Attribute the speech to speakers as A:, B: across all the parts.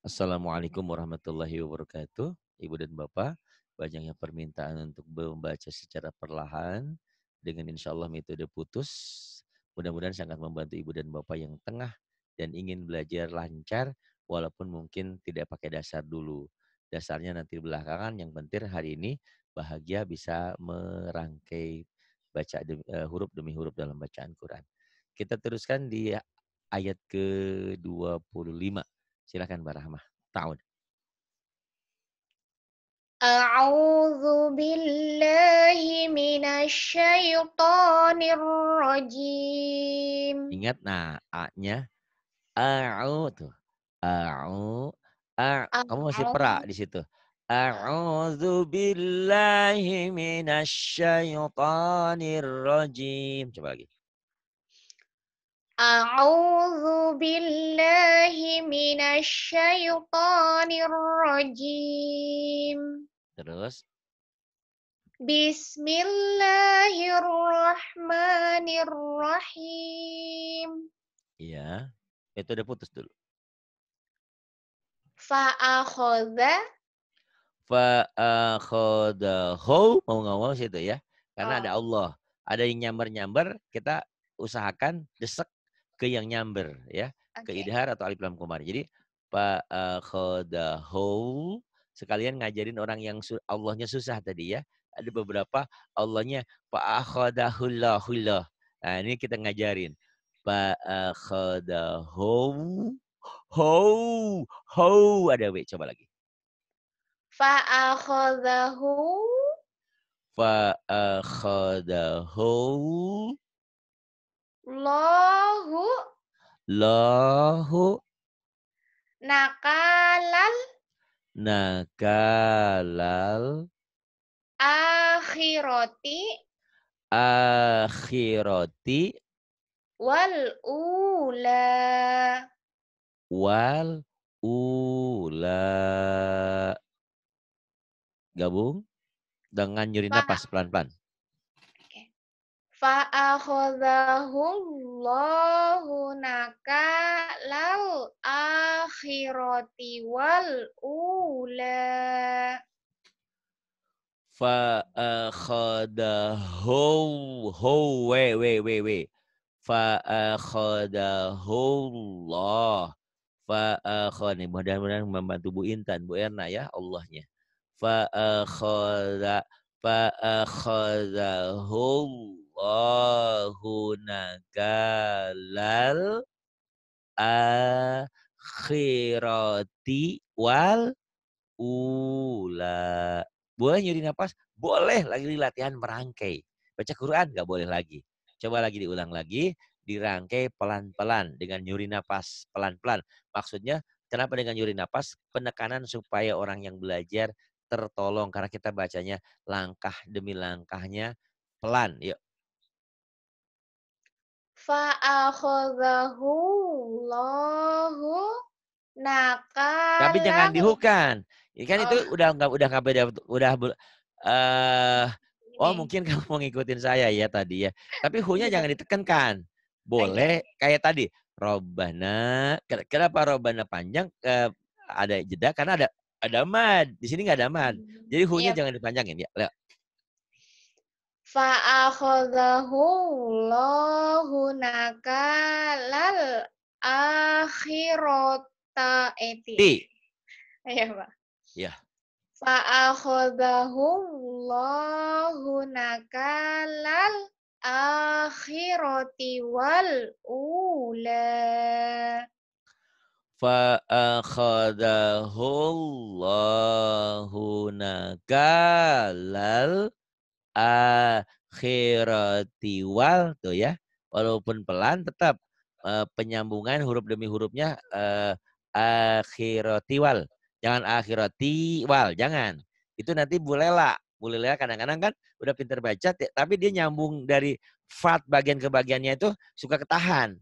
A: Assalamualaikum warahmatullahi wabarakatuh. Ibu dan Bapak, banyaknya permintaan untuk membaca secara perlahan dengan insya Allah metode putus. Mudah-mudahan sangat membantu Ibu dan Bapak yang tengah dan ingin belajar lancar walaupun mungkin tidak pakai dasar dulu. Dasarnya nanti belakangan, yang penting hari ini bahagia bisa merangkai baca demi, uh, huruf demi huruf dalam bacaan Quran. Kita teruskan di ayat ke-25. Silakan Mbak Rahmah. Ta'ud.
B: A'udzu billahi minasyaitonir rajim.
A: Ingat nah A-nya a'u tuh. A'u a kamu masih pra di situ. A'udzu billahi minasyaitonir rajim. Coba lagi.
B: أعوذ بالله من الشيطان الرجيم Terus Bismillahirrahmanirrahim
A: Iya, itu udah putus dulu.
B: Fa'akhoda
A: Fa'akhodahu Mau nggak mau situ ya. Karena oh. ada Allah. Ada yang nyamber-nyamber, kita usahakan desek ke yang nyamber ya, okay. ke idhar atau alif lam komar. Jadi pak khodahul eh, sekalian ngajarin orang yang Allahnya susah tadi ya. Ada hmm. beberapa Allahnya pak akhodahullah. Nah, ini kita ngajarin. Pak khodahul eh, Ho, ho, ada W. Coba lagi.
B: Fa'akhadahu.
A: Fa'akhadahu.
B: Lahu.
A: Lahu.
B: Nakalal.
A: Nakalal.
B: Akhiroti.
A: Akhiroti.
B: Wal ula.
A: Wal ula. Gabung dengan nyuri napas pelan-pelan.
B: Fa'akhodahullahu naka lal akhirati wal ula
A: fa'akhadahu ho we we we we Fa'akhod. Ini mudah-mudahan membantu Bu Intan Bu Erna ya Allahnya Fa'akhodah. fa'akhadahullah Allahu nagalal akhirati wal ula. Boleh nyuri nafas? Boleh lagi latihan merangkai. Baca Quran nggak boleh lagi. Coba lagi diulang lagi, dirangkai pelan-pelan dengan nyuri nafas pelan-pelan. Maksudnya kenapa dengan nyuri nafas? Penekanan supaya orang yang belajar tertolong karena kita bacanya langkah demi langkahnya pelan. Yuk,
B: fa'akhadhahu Allahu nakal. Tapi jangan
A: dihukan. Ya kan oh. itu udah nggak udah nggak beda udah uh, oh mungkin kamu mau ngikutin saya ya tadi ya. Tapi hunya iya. jangan ditekankan. Boleh iya. kayak tadi Robana kenapa Robana panjang uh, ada jeda karena ada ada mad di sini nggak ada mad hmm. jadi hunya yep. Iya. jangan dipanjangin ya
B: fa'akhadahu Allahu nakalal akhirata eti. Eh, iya, Pak. Iya. Fa'akhadahu Allahu nakalal akhirati wal ula
A: akhirati wal tuh ya. Walaupun pelan tetap uh, penyambungan huruf demi hurufnya uh, eh, akhirati wal. Jangan akhirati wal, jangan. Itu nanti bulela. Bulela kadang-kadang kan udah pinter baca tapi dia nyambung dari fat bagian ke bagiannya itu suka ketahan.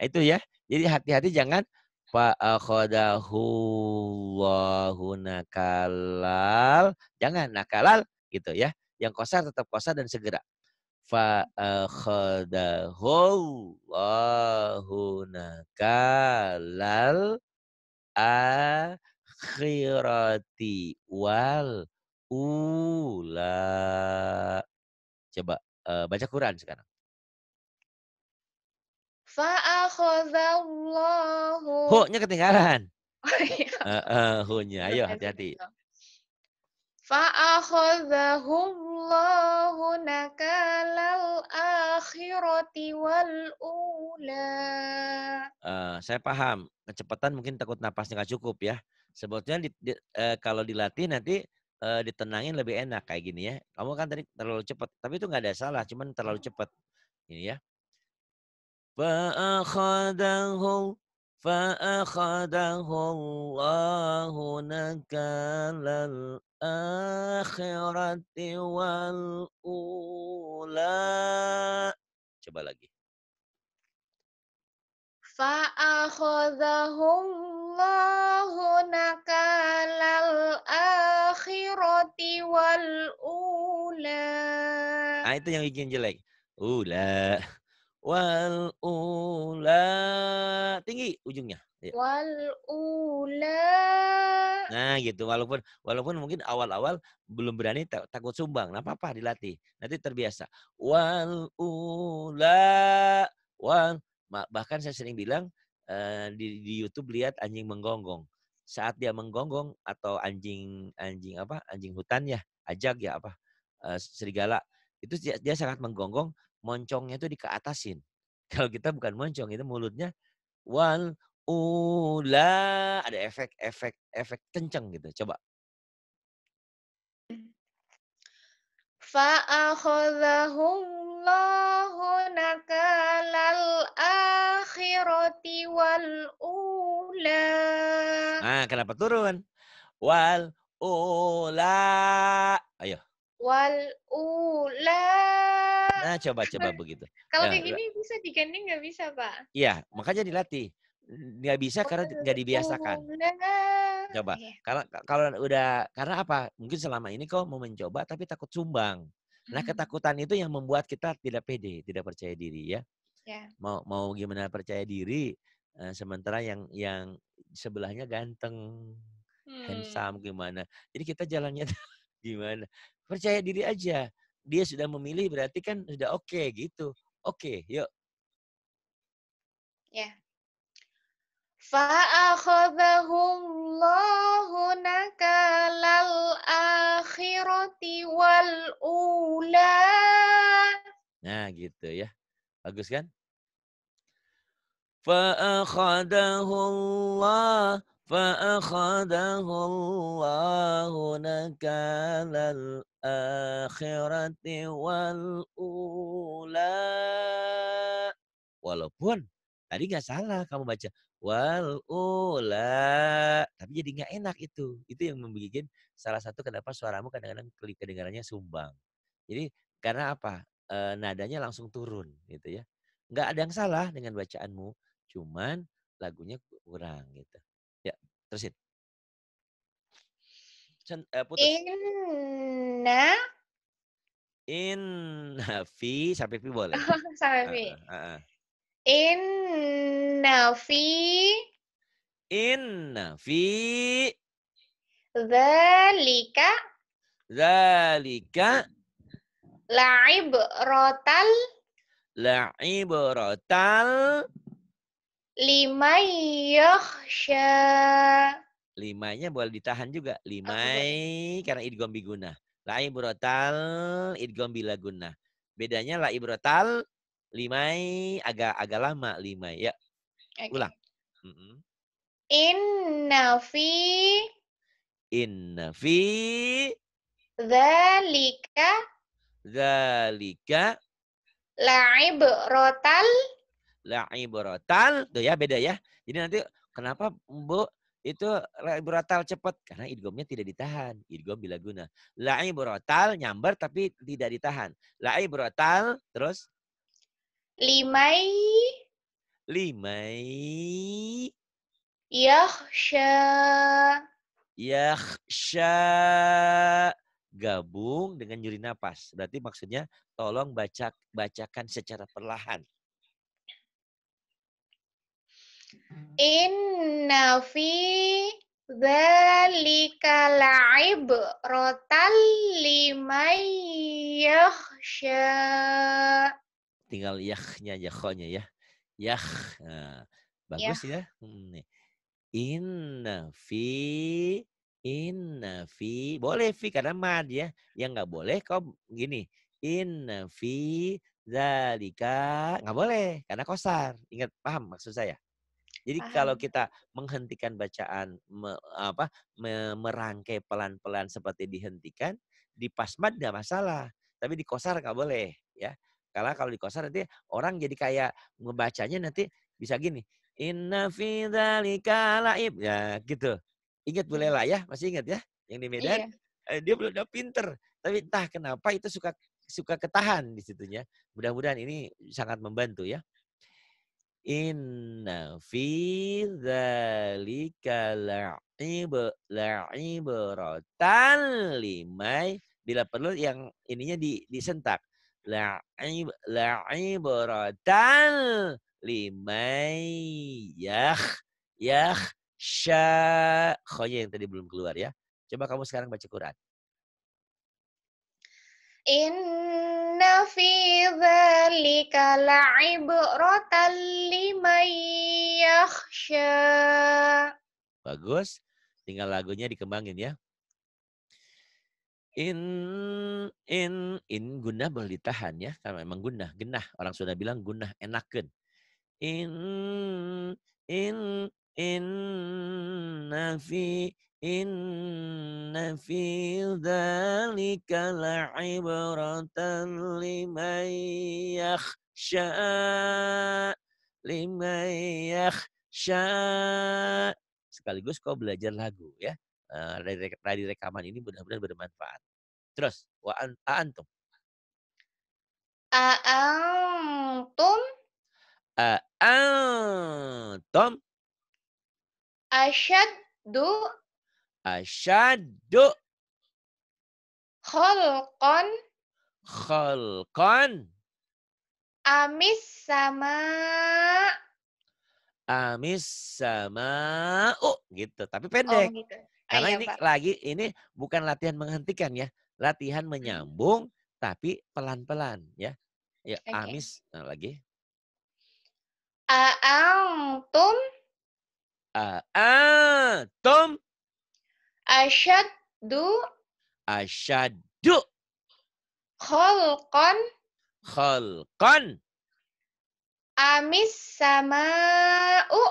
A: Nah, itu ya. Jadi hati-hati jangan fa'akhadahu nakalal. Jangan nakalal gitu ya. Yang kosar tetap kosar dan segera. Fa akhadahu eh, nakalal akhirati wal ula. Coba uh, baca Quran sekarang.
B: Fa'akhadallahu. ho
A: nya ketinggalan. Oh, iya. uh, uh, ho nya Ayo hati-hati.
B: Fa'akhadhahullahu nakalal akhirati wal ula.
A: Uh, saya paham, kecepatan mungkin takut napasnya nggak cukup ya. Sebetulnya di, di, uh, kalau dilatih nanti uh, ditenangin lebih enak kayak gini ya. Kamu kan tadi terlalu cepat, tapi itu nggak ada salah, cuman terlalu cepat. Ini ya. Fa'akhadahu فأخذه الله نكال الآخرة والأولى Coba lagi.
B: فأخذه الله نكال الآخرة والأولى.
A: Nah, itu yang bikin jelek. Ula. Wal ula tinggi ujungnya. Ya.
B: Wal ula.
A: Nah gitu walaupun walaupun mungkin awal-awal belum berani tak, takut sumbang, nah apa-apa dilatih. Nanti terbiasa. Wal ula wal bahkan saya sering bilang eh, di, di YouTube lihat anjing menggonggong. Saat dia menggonggong atau anjing anjing apa? Anjing hutan ya, ajak ya apa? eh, serigala itu dia, dia sangat menggonggong moncongnya itu dikeatasin. Kalau kita bukan moncong, itu mulutnya wal ula ada efek efek efek kenceng gitu. Coba.
B: Fa'akhadhahullahu nakalal akhirati wal ula.
A: Nah, kenapa turun? Wal ula. Ayo.
B: Wal ula
A: Ah, nah, coba-coba begitu. Kalau nah, kayak gini
B: bisa diganding nggak bisa, Pak?
A: Iya, makanya dilatih. Nggak bisa karena nggak dibiasakan.
B: Oh, coba. Iya.
A: Karena kalau udah karena apa? Mungkin selama ini kau mau mencoba tapi takut sumbang. Nah, hmm. ketakutan itu yang membuat kita tidak pede, tidak percaya diri ya. ya. Mau mau gimana percaya diri eh, sementara yang yang sebelahnya ganteng,
B: hmm. handsome
A: gimana. Jadi kita jalannya gimana? Percaya diri aja dia sudah memilih berarti kan sudah oke okay, gitu. Oke, okay, yuk.
B: Ya. Yeah. Fa'akhadahullahu nakalal akhirati wal ula.
A: Nah, gitu ya. Bagus kan? Fa'akhadahullah Fa'akhadahu Allah nakalal akhirati wal ula. Walaupun tadi nggak salah kamu baca wal ula, tapi jadi nggak enak itu. Itu yang membuat salah satu kenapa suaramu kadang-kadang kedengarannya sumbang. Jadi karena apa? E, nadanya langsung turun gitu ya. Nggak ada yang salah dengan bacaanmu, cuman lagunya kurang gitu. Ya, terusin. Ya cen, eh, putus.
B: Inna.
A: In fi sampai fi boleh. sampai fi. Uh, uh, uh.
B: Inna fi.
A: Inna fi.
B: Zalika.
A: Zalika.
B: La'ib rotal.
A: La'ib rotal.
B: Lima yoksha.
A: Limainya boleh ditahan juga. Limai okay. karena idgom biguna. La ibrotal idgom bilaguna. guna. Bedanya la ibrotal limai agak agak lama limai ya. Okay. Ulang. Mm -hmm.
B: Inna fi
A: Inna fi
B: Zalika
A: Zalika
B: La'ib rotal
A: La'ib rotal Tuh ya beda ya Jadi nanti kenapa Bu itu ibrotal cepat karena idgomnya tidak ditahan. Idgom bila guna. La ibrotal nyamber tapi tidak ditahan. La ibrotal terus
B: limai
A: limai
B: yakhsha
A: yakhsha gabung dengan nyuri napas. Berarti maksudnya tolong baca bacakan secara perlahan.
B: Inna fi laib rotal liman yakhsha.
A: Tinggal yahnya, yahnya ya. Yah. bagus ya. Hmm, inna fi Inna fi boleh fi karena mad ya. Yang nggak boleh kau gini. Inna fi zalika nggak boleh karena kosar. Ingat paham maksud saya?
B: Jadi Paham. kalau kita
A: menghentikan bacaan me, apa me, merangkai pelan-pelan seperti dihentikan, di pasmat tidak masalah, tapi di kosar nggak boleh ya. Kalau kalau di kosar nanti orang jadi kayak ngebacanya nanti bisa gini, inna fi laib. Ya, gitu. Ingat boleh iya. lah ya, masih ingat ya yang di Medan. Iya. Eh, dia belum udah pinter, tapi entah kenapa itu suka suka ketahan di situnya. Mudah-mudahan ini sangat membantu ya. Inna fi dzalika la'ib la'ibratan limai bila perlu yang ininya di, disentak. La'ib la'ibratan limai yah yah sya khonya oh yang tadi belum keluar ya. Coba kamu sekarang baca Quran.
B: Inna fi dhalika la'ibratan liman yakhsha.
A: Bagus. Tinggal lagunya dikembangin ya. In, in, in gunah boleh ditahan ya. Karena memang guna genah. Orang sudah bilang guna enakan. In, in, in nafi Inna fi dhalika la'ibratan liman yakhsha liman yakhsha sekaligus kau belajar lagu ya eh, dari, dari rekaman ini benar-benar bermanfaat. Terus, wa aantum antum.
B: A antum.
A: A antum.
B: Asyaddu
A: Asyadu.
B: khalqan
A: khalqan
B: amis sama
A: amis sama oh gitu tapi oh, pendek oh, gitu. Ah, karena iya, ini Pak. lagi ini bukan latihan menghentikan ya latihan menyambung tapi pelan-pelan ya ya okay. amis nah, lagi tum. aantum tum.
B: Asyaddu
A: Asyaddu
B: Kholkon
A: Kholkon
B: Amis sama u,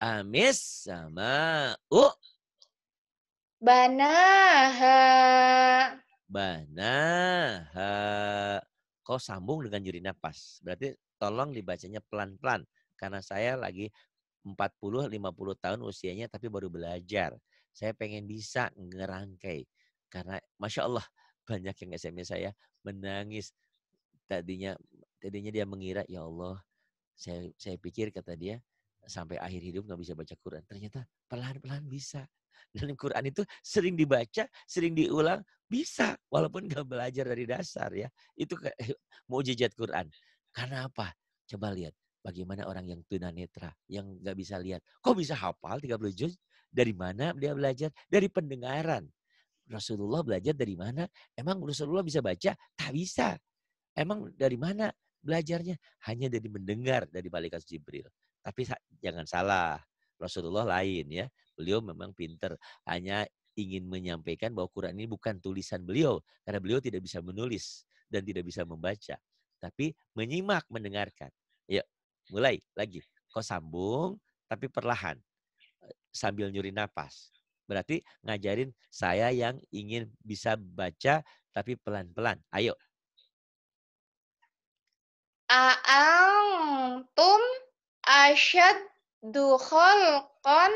A: Amis sama u,
B: Banaha
A: Banaha Kau sambung dengan juri nafas. Berarti tolong dibacanya pelan-pelan. Karena saya lagi 40-50 tahun usianya tapi baru belajar. Saya pengen bisa ngerangkai. Karena Masya Allah banyak yang SMS saya menangis. Tadinya tadinya dia mengira, ya Allah, saya, saya pikir kata dia, sampai akhir hidup nggak bisa baca Quran. Ternyata pelan-pelan bisa. Dan Quran itu sering dibaca, sering diulang, bisa. Walaupun nggak belajar dari dasar ya. Itu mujizat Quran. Karena apa? Coba lihat bagaimana orang yang tunanetra, yang nggak bisa lihat. Kok bisa hafal 30 juz? Dari mana beliau belajar? Dari pendengaran. Rasulullah belajar dari mana? Emang Rasulullah bisa baca? Tak bisa. Emang dari mana belajarnya? Hanya dari mendengar dari malaikat Jibril. Tapi jangan salah, Rasulullah lain ya. Beliau memang pinter, hanya ingin menyampaikan bahwa Quran ini bukan tulisan beliau karena beliau tidak bisa menulis dan tidak bisa membaca, tapi menyimak, mendengarkan. Yuk, mulai lagi. Kau sambung tapi perlahan sambil nyuri nafas. Berarti ngajarin saya yang ingin bisa baca tapi pelan-pelan. Ayo.
B: A'antum duhol kon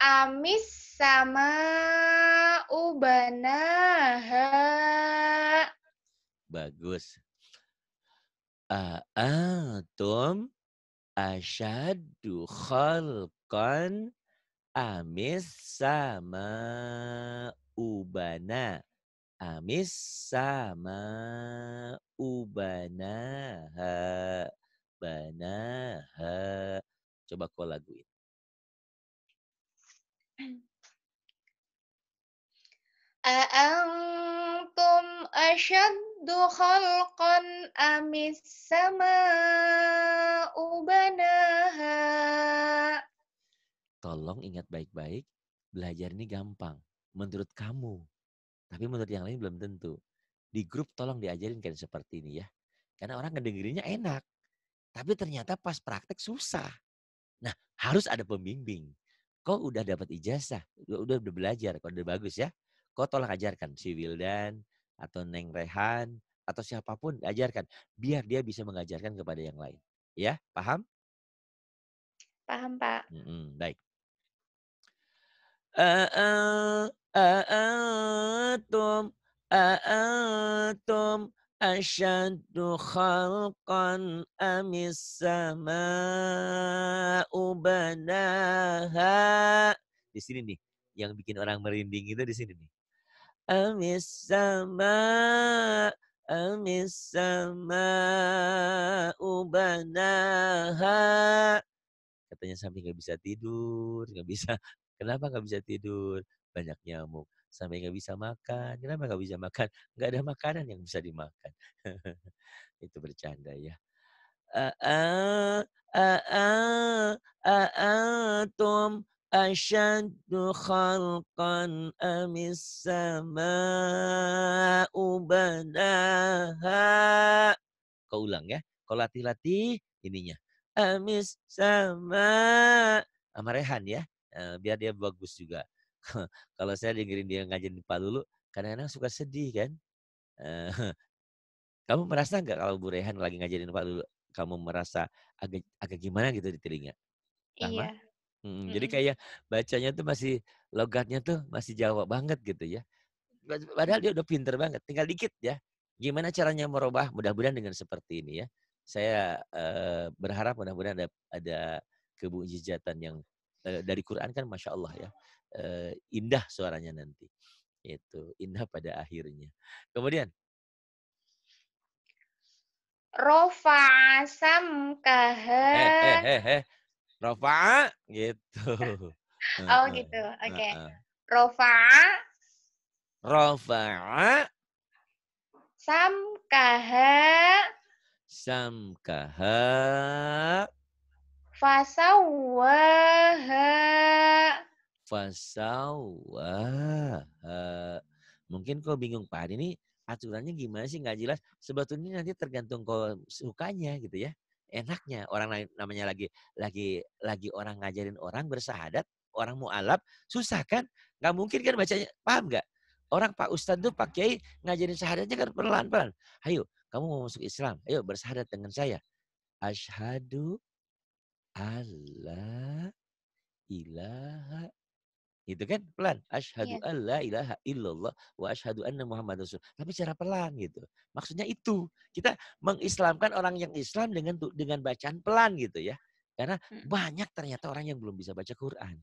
B: amis sama ubanaha.
A: Bagus. A'antum asyaddu khalqan Amis sama ubana. Amis sama Bana. Ha. Coba kau laguin.
B: أأنتم أشد خلقا أم السماء بناها
A: Tolong ingat baik-baik, belajar ini gampang. Menurut kamu. Tapi menurut yang lain belum tentu. Di grup tolong diajarin kayak seperti ini ya. Karena orang ngedengerinnya enak. Tapi ternyata pas praktek susah. Nah, harus ada pembimbing. Kau udah dapat ijazah, udah, udah belajar, kau udah bagus ya. Kau tolong ajarkan si Wildan atau Neng Rehan atau siapapun ajarkan biar dia bisa mengajarkan kepada yang lain. Ya, paham? Paham, Pak. Mm -hmm, baik. أأنتم أأنتم أشد خلقا أم السماء بناها di sini nih yang bikin orang merinding itu di sini nih amis sama amis sama ubanaha katanya sampai nggak bisa tidur nggak bisa Kenapa nggak bisa tidur? Banyak nyamuk. Sampai nggak bisa makan. Kenapa nggak bisa makan? Nggak ada makanan yang bisa dimakan. Itu bercanda ya. Antum أشد khalqan amis sama بناها Kau ulang ya. Kau latih-latih ininya. Amis sama. Amarehan ya. Eh, biar dia bagus juga. Kalau saya dengerin dia ngajarin di Palulu, kadang-kadang suka sedih kan. Eh, kamu merasa nggak kalau Bu Rehan lagi ngajarin Pak Lulu, kamu merasa agak agak gimana gitu di telinga? Iya. Hmm, hmm. Jadi kayak bacanya tuh masih logatnya tuh masih Jawa banget gitu ya. Padahal dia udah pinter banget, tinggal dikit ya. Gimana caranya merubah? Mudah-mudahan dengan seperti ini ya. Saya eh, berharap mudah-mudahan ada ada kemujizatan yang Eh, dari Quran kan masya Allah ya eh, indah suaranya nanti itu indah pada akhirnya kemudian
B: Rofa Sam Eh, eh,
A: eh, eh. rofa gitu. oh
B: gitu, oke. Okay. Sam
A: Rofa'a. Sam Samkaha.
B: Fasawaha.
A: Fasawaha. Mungkin kau bingung, Pak ini aturannya gimana sih nggak jelas. Sebetulnya nanti tergantung kau sukanya gitu ya. Enaknya orang namanya lagi lagi lagi orang ngajarin orang bersahadat, orang mualaf, susah kan? Gak mungkin kan bacanya, paham nggak? Orang Pak Ustadz tuh pakai ngajarin sahadatnya kan perlahan-lahan. Ayo, kamu mau masuk Islam, ayo bersahadat dengan saya. Ashadu Allah ilaha itu kan pelan asyhadu yeah. alla ilaha illallah wa asyhadu anna muhammad rasul tapi cara pelan gitu maksudnya itu kita mengislamkan orang yang Islam dengan dengan bacaan pelan gitu ya karena hmm. banyak ternyata orang yang belum bisa baca Quran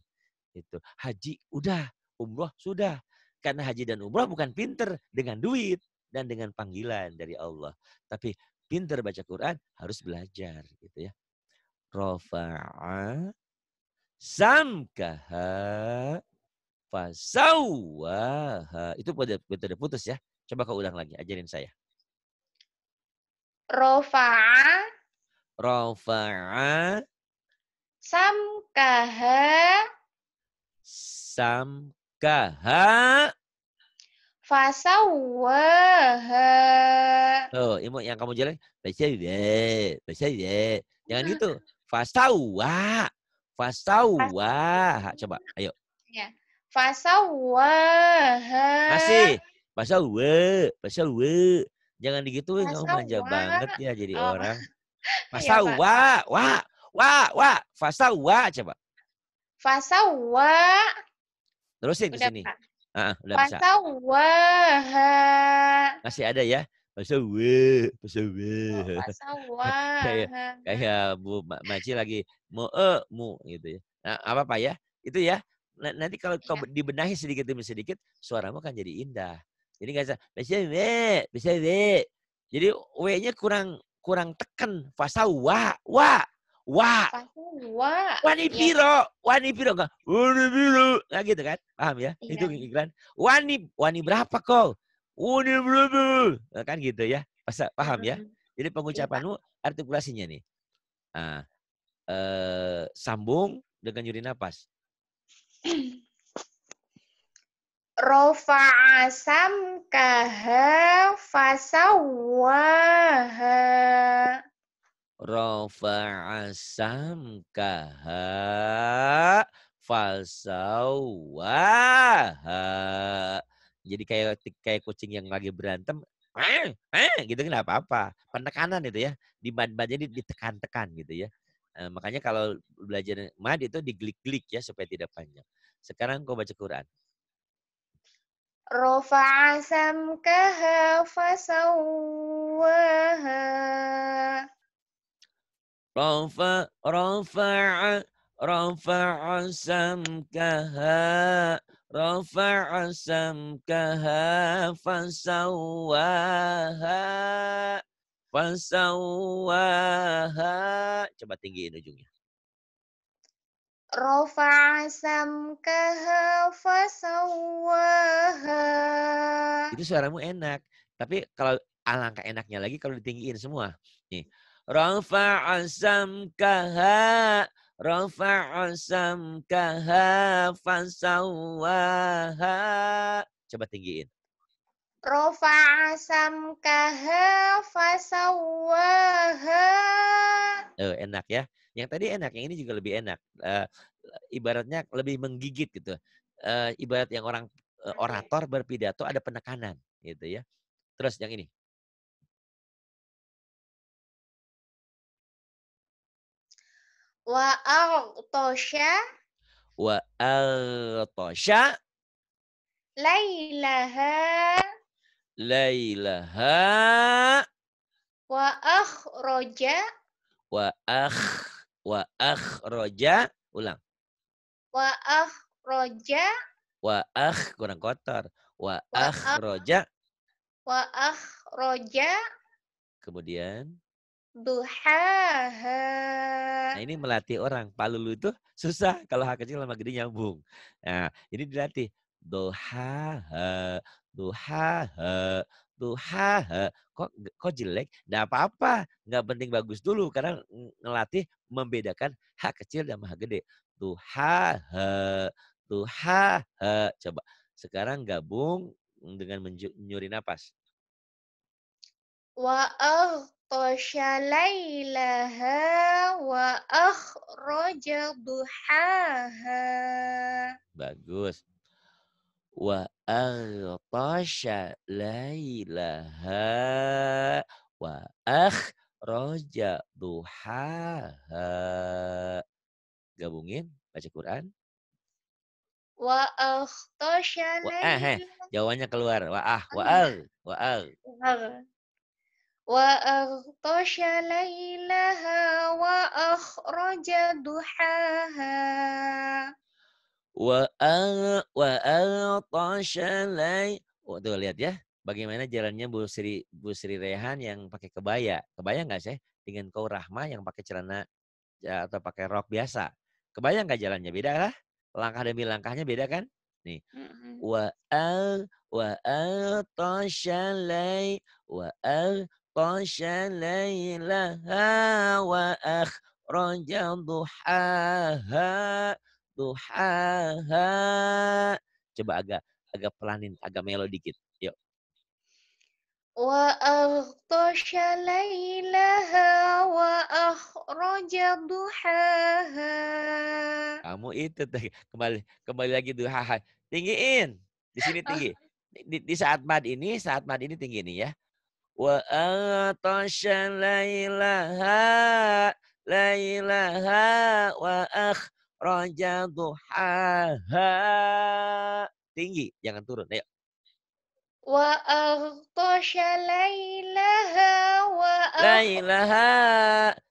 A: itu haji udah umroh sudah karena haji dan umroh bukan pinter dengan duit dan dengan panggilan dari Allah tapi pinter baca Quran harus belajar gitu ya rafa'a samkaha fasawaha. Itu pada metode putus ya. Coba kau ulang lagi, ajarin saya.
B: Rafa'a
A: rafa'a
B: samkaha
A: samkaha
B: fasawaha.
A: Oh, imut yang kamu jalan, baca deh, baca deh. Jangan gitu. Fasawa. Fasawa. Coba, ayo.
B: Ya. Fasawa. Masih.
A: Fasawa. Fasawa. Jangan digituin, kamu manja banget ya jadi oh. orang. Iya, Fasawa. Wa. Wa. wah. Fasawa. Coba.
B: Fasawa.
A: Terusin ke sini. Ah, udah bisa. Masih ada ya. Pasawa, pasawa. Oh, kayak kayak Bu Maci lagi mu e, mu gitu ya. Nah, apa apa ya? Itu ya. Nanti kalau kau iya. dibenahi sedikit demi sedikit, suaramu kan jadi indah. Jadi nggak bisa pasawa, pasawa. Jadi w-nya kurang kurang tekan. Pasawa, wa, wa.
B: Pasawa. Iya wani piro,
A: wani piro enggak? Wani piro. Nah gitu kan? Paham ya? Iya. Itu iklan. Wani wani berapa kau? Nah, kan gitu ya. Masa paham ya? Jadi iya, pengucapan lu artikulasinya nih. Nah, eh, sambung dengan nyuri napas.
B: Rofa'a samkaha fasawaha.
A: Rofa'a samkaha fasawaha. Jadi kayak kayak kucing yang lagi berantem, eh, eh, gitu kan, nggak apa-apa. Penekanan itu ya, di badannya ditekan-tekan gitu ya. e, makanya kalau belajar mad itu diglik-glik ya supaya tidak panjang. Sekarang kau baca Quran.
B: Rafa'a samkaha fasawwaha.
A: rofa, rafa'a, rafa'a kaha. رفع سمكها فسواها fasawaha coba tinggiin ujungnya
B: rafa'a samkaha fasawaha itu
A: suaramu enak tapi kalau alangkah enaknya lagi kalau ditinggiin semua nih rafa'a samkaha Rafa'a samkaha fasawaha. Coba tinggiin.
B: Rafa'a samkaha fasawaha.
A: Oh, enak ya. Yang tadi enak, yang ini juga lebih enak. Uh, ibaratnya lebih menggigit gitu. Uh, ibarat yang orang uh, orator berpidato ada penekanan gitu ya. Terus yang ini.
B: Wa al-tosha.
A: Wa al-tosha.
B: Laylaha.
A: Laylaha.
B: Wa akhroja.
A: Wa akh. Wa akhroja. Ulang.
B: Wa akhroja.
A: Wa akh kurang kotor. Wa akhroja.
B: Wa akhroja.
A: Kemudian
B: duhaha.
A: Nah, ini melatih orang. Pak Lulu itu susah kalau hak kecil sama gede nyambung. Nah, ini dilatih. Duhaha, Duha. duhaha. Kok, kok jelek? Nggak apa-apa. Nggak penting bagus dulu. Karena ngelatih membedakan hak kecil dan hak gede. Duha. duhaha. Coba. Sekarang gabung dengan menyuri napas.
B: Wow. أغطش wa وأخرج ضحاها
A: bagus wa aghtasha lailaha wa akhraja duhaha gabungin baca Quran
B: wa aghtasha eh, eh, lailaha
A: jawabannya keluar wa ah wa al wa al
B: وأغطش ليلها وأخرج ضحاها
A: وأغطش ليل oh, tuh lihat ya bagaimana jalannya Bu Sri Bu Sri Rehan yang pakai kebaya kebaya nggak sih dengan kau Rahma yang pakai celana ya, atau pakai rok biasa kebaya nggak jalannya beda lah langkah demi langkahnya beda kan nih wa al wa al wa al أغطش ليلها وأخرج ضحاها duhaha. Coba agak agak pelanin, agak melo dikit. Yuk.
B: Wa aghtasha laylaha wa akhraja duhaha.
A: Kamu itu kembali kembali lagi duhaha. Tinggiin. Di sini tinggi. Di, di saat mad ini, saat mad ini tinggi nih ya laylaha laylaha wa akhraja duhaha tinggi jangan turun ayo
B: wa atasha laylaha wa laylaha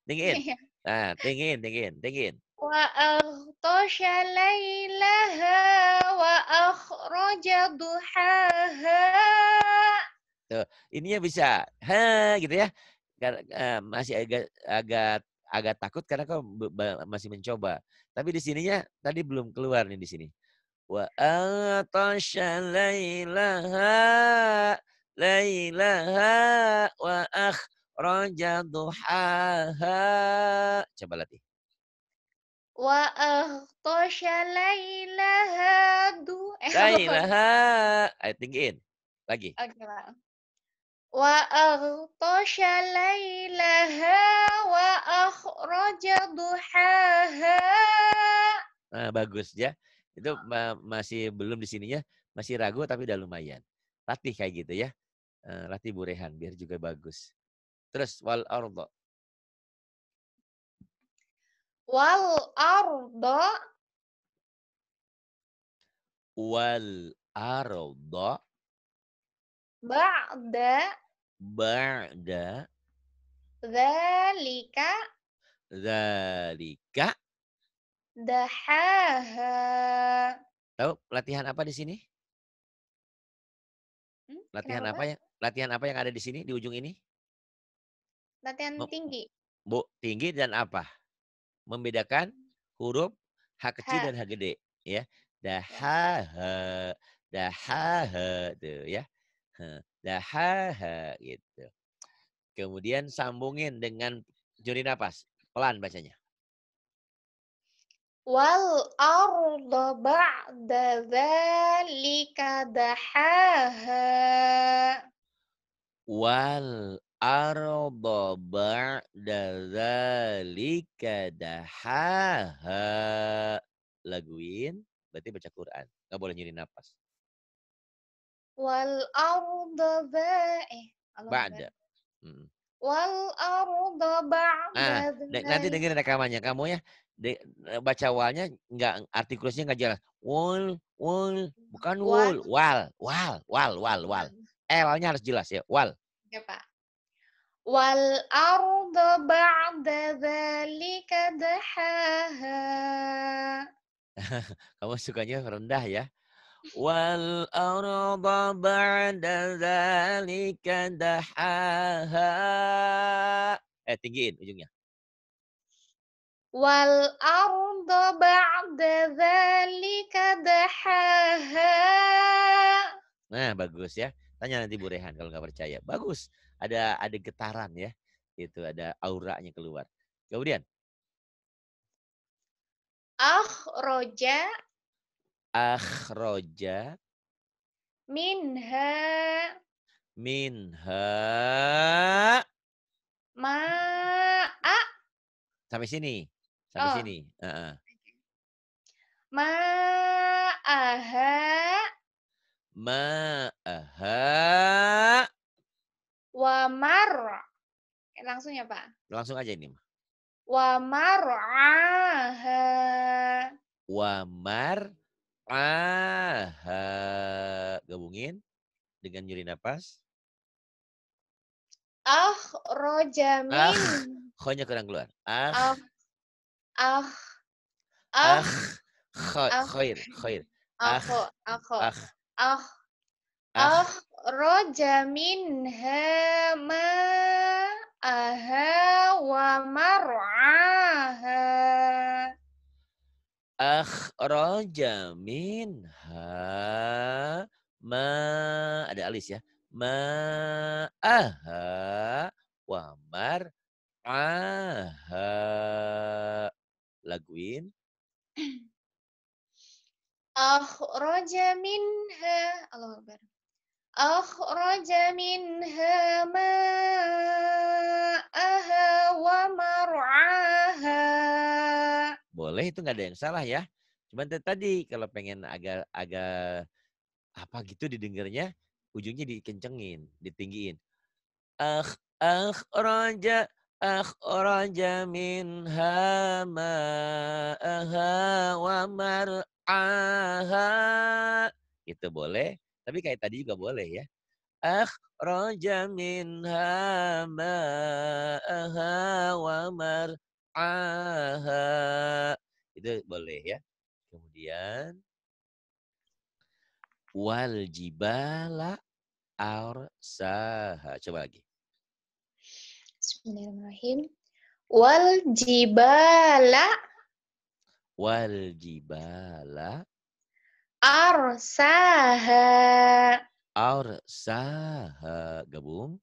A: tinggiin nah tinggiin tinggiin tinggiin
B: wa atasha laylaha wa akhraja duhaha
A: Tuh, gitu. ininya bisa, ha gitu ya. Eh, masih agak agak agak takut karena kau masih mencoba. Tapi di sininya tadi belum keluar nih di sini. Wa atasha laylaha laylaha wa akhraja duhaha. Coba latih.
B: Wa atasha laylaha du. Eh, laylaha.
A: Ayo tinggiin. Lagi.
B: Oke, okay, laylaha wa akhraja duhaha.
A: Nah, bagus ya. Itu masih belum di sininya, masih ragu tapi udah lumayan. Latih kayak gitu ya. Eh, latih burehan biar juga bagus. Terus wal ardo.
B: Wal ardo.
A: Wal ardo.
B: Ba'da.
A: Ba'da.
B: Zalika.
A: Zalika.
B: Dahaha.
A: Tahu latihan apa di sini?
B: Hmm, latihan kenapa? apa
A: yang latihan apa yang ada di sini di ujung ini?
B: Latihan Mem tinggi.
A: Bu, tinggi dan apa? Membedakan huruf H kecil ha. dan H gede, ya. Iya. Dahaha, dahaha tuh ya. Dahaha gitu. Kemudian sambungin dengan juri napas. Pelan bacanya.
B: Wal arda ba'da dzalika dahaha.
A: Wal arda ba'da dzalika dahaha. Laguin berarti baca Quran. Gak boleh nyuri napas
B: wal arda ba eh ba'da. Wal arda ba'da. Nah, nanti dengerin
A: rekamannya kamu ya. De, baca walnya nggak artikulasinya nggak jelas. Wal wal bukan wal wal wal wal wal wal. Eh, L-nya harus jelas ya. Wal.
B: Ya, Pak. Wal arda ba'da dzalika dahaha.
A: kamu sukanya rendah ya arda ba'da ذلك dahaha eh tinggiin ujungnya
B: wal arda ba'da dzalika dahaha
A: nah bagus ya tanya nanti Bu Rehan kalau nggak percaya bagus ada ada getaran ya itu ada auranya keluar kemudian
B: akhroja
A: akhroja
B: minha
A: minha
B: ma a
A: sampai sini sampai oh. sini uh -uh. wa mar
B: wamar eh, langsung ya pak
A: langsung aja ini
B: wamar
A: wamar Ah, ha, eh, gabungin dengan nyuri nafas.
B: Ah, rojamin. Ah,
A: khonya kurang keluar. Ah. Ah. Ah. Ah. ah, ah. khair, khair. Ah. Ah. Ah,
B: ah. Ah. Roja minha ah, ah wa mar'aha
A: akhraja minha ma ada alis ya ma aha wa mar aha laguin
B: akhraja minha Allahu akbar akhraja minha aha wa mar aha
A: boleh itu nggak ada yang salah ya. Cuman tadi kalau pengen agak agak apa gitu didengarnya ujungnya dikencengin, ditinggiin. Ah ah raja ah raja min hama aha wa ah Itu boleh, tapi kayak tadi juga boleh ya. Ah raja min hama ah wa mar du'aha. Itu boleh ya. Kemudian wal jibala arsaha. Coba lagi.
B: Bismillahirrahmanirrahim. Wal jibala
A: wal jibala
B: arsaha.
A: Arsaha gabung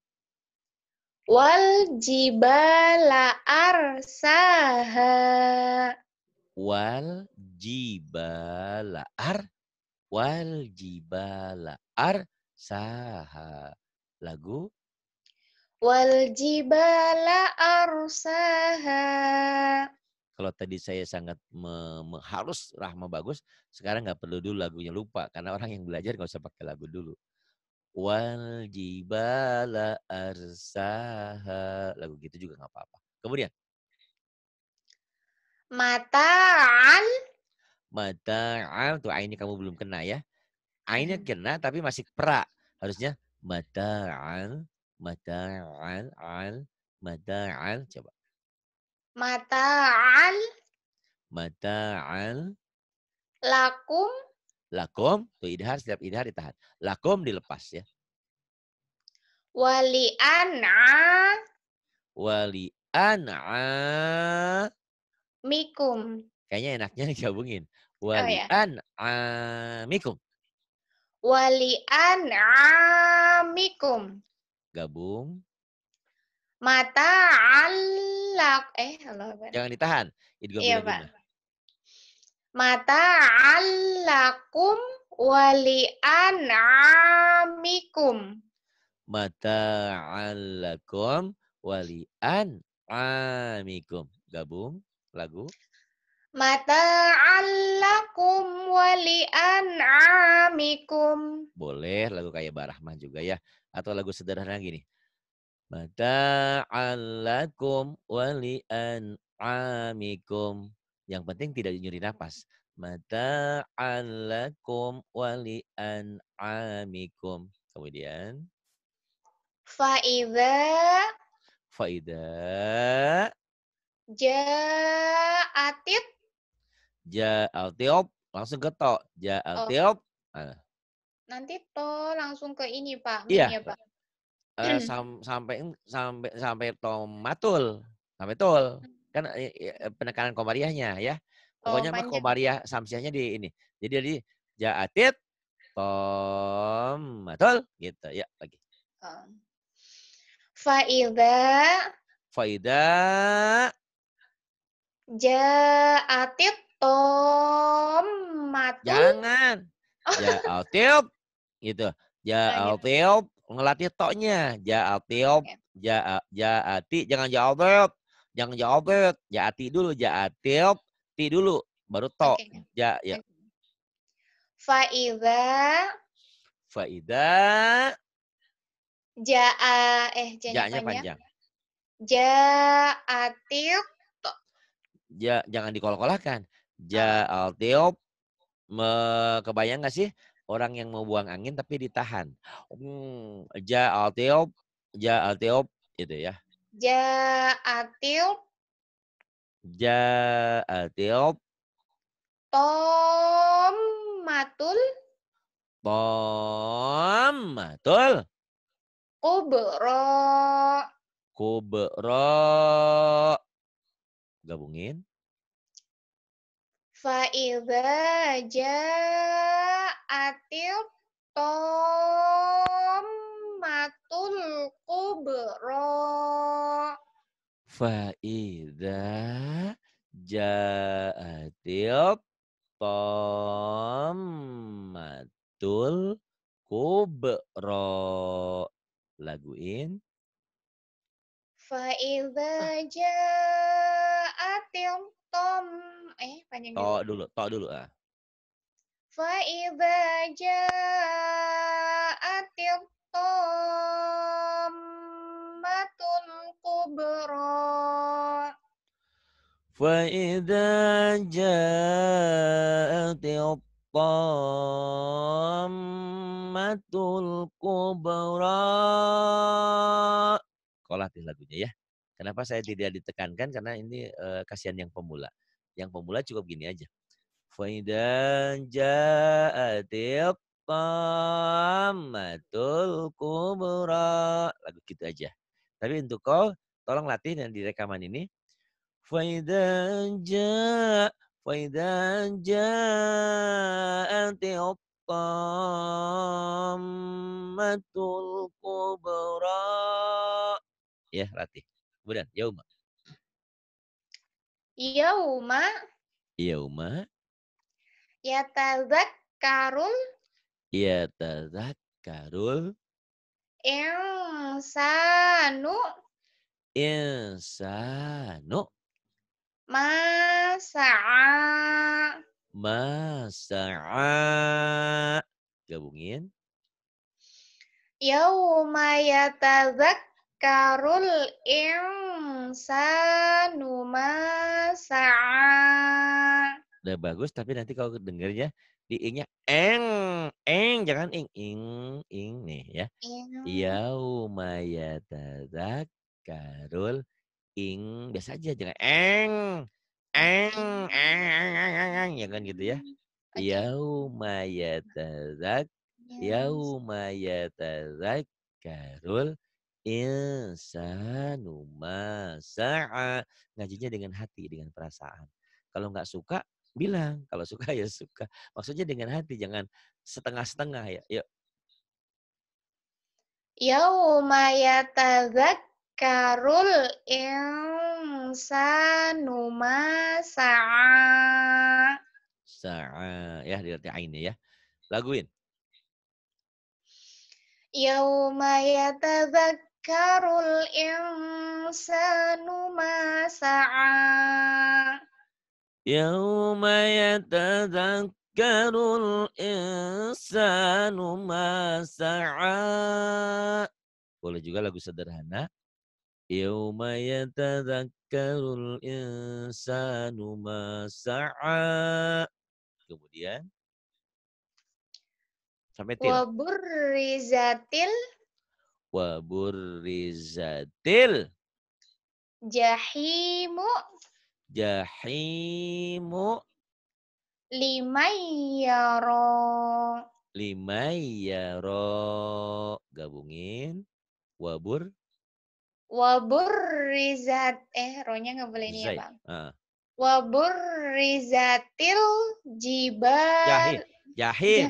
B: Wal jibala arsaha.
A: Wal jibala ar. Wal jibala ar saha. Lagu.
B: Wal jibala ar saha.
A: Kalau tadi saya sangat me, harus Rahma bagus, sekarang nggak perlu dulu lagunya lupa. Karena orang yang belajar nggak usah pakai lagu dulu wal jibala arsaha. Lagu gitu juga nggak apa-apa. Kemudian.
B: Mataan.
A: Mataan. Tuh ini kamu belum kena ya. Ainnya hmm. kena tapi masih pra. Harusnya mataan, mataan, al, mataan. Coba.
B: Mataan.
A: Mataan.
B: Lakum
A: Lakum tuh idhar setiap idhar ditahan. Lakum dilepas ya.
B: Wali ana.
A: Wali ana.
B: Mikum.
A: Kayaknya enaknya digabungin. Wali oh, ya. ana mikum.
B: Wali ana mikum.
A: Gabung.
B: Mata alak eh Allah.
A: Jangan ditahan. Idgham iya, Pak.
B: Mata alakum wali Amikum.
A: Mata alakum wali Amikum. Gabung lagu.
B: Mata alakum wali Amikum.
A: Boleh lagu kayak Barahman juga ya. Atau lagu sederhana gini. Mata alakum wali Amikum. Yang penting tidak nyuri nafas. Mata'alakum wali amikum. Kemudian.
B: Faida. Faida. Ja'atit.
A: Ja'atit. Langsung ke to. Oh.
B: Nanti to langsung ke ini, Pak. Iya. Ya, Pak.
A: Uh, sam sampai sampai sampai tomatul. Sampai tol kan e, e, penekanan komariahnya ya. Oh, Pokoknya oh, mah komariah samsiahnya di ini. Jadi jadi jaatit tom betul gitu ya lagi.
B: Faida Faida jaatit tom matul. Jangan.
A: Oh. Jaatit gitu. Jaatit ngelatih toknya. Jaatit ja ati, jangan jaatit Jangan joget, jati dulu, jatil, ti dulu, baru to. Okay. Ja, ya.
B: Faida.
A: Faida.
B: Jaa eh, eh janya, ja panjang. panjang. Jaatil.
A: Ja, jangan dikolak ja Jaatil oh. me, kebayang nggak sih orang yang mau buang angin tapi ditahan. Hmm, ja altiop, ja altiop gitu ya.
B: Ja'atil
A: Ja'atil
B: Tom Matul, Kubro
A: Kubro Gabungin
B: Fa'idha ja'atil tom matul kubro.
A: Faida jaatil tommatul kubro. Laguin.
B: Faida ah. jaatil tom eh panjang Tok
A: dulu tok dulu ah
B: Faida jaatil tammatul kubra
A: فإذا جاءت الطامة الكبرى Kolah di lagunya ya. Kenapa saya tidak ditekankan? Karena ini eh, kasihan yang pemula. Yang pemula cukup gini aja. Faidan ja'atil al Kubra. Lagu gitu aja. Tapi untuk kau, tolong latih dan di rekaman ini. Faidan ja, faidan ja'ati Kubra. Ya, latih. Kemudian, Yauma. Yauma. Yauma.
B: Yatazakkarul
A: Ya tazakkarul
B: insanu
A: insanu
B: masa'a
A: masa'a gabungin
B: yauma yatazakkarul insanu masa'a
A: udah bagus tapi nanti kalau dengernya di eng eng jangan ing ing ing nih ya yaumayatadzak karul ing biasa aja jangan eng eng eng eng eng, eng, eng ya kan gitu ya hmm, yaumayatadzak yaumayatadzak iya. karul insanu masa'a ngajinya dengan hati dengan perasaan kalau nggak suka bilang kalau suka ya suka. Maksudnya dengan hati jangan setengah-setengah ya. Yuk.
B: Ya, tazak karul insanu ma sa'a.
A: Sa'a ya dilihat ainnya ya. Laguin.
B: Yauma karul insanu ma sa'a.
A: يوم يتذكر الإنسان ما سعى Boleh juga lagu sederhana. Yawma yatadhakkarul insanu ma sa'a. Kemudian. Sampai til. Wabur Rizatil.
B: Jahimu
A: jahimu
B: ya ro
A: ya gabungin wabur
B: wabur rizat eh ronya nggak boleh nih ya bang uh. wabur rizatil jibar jahim
A: jahim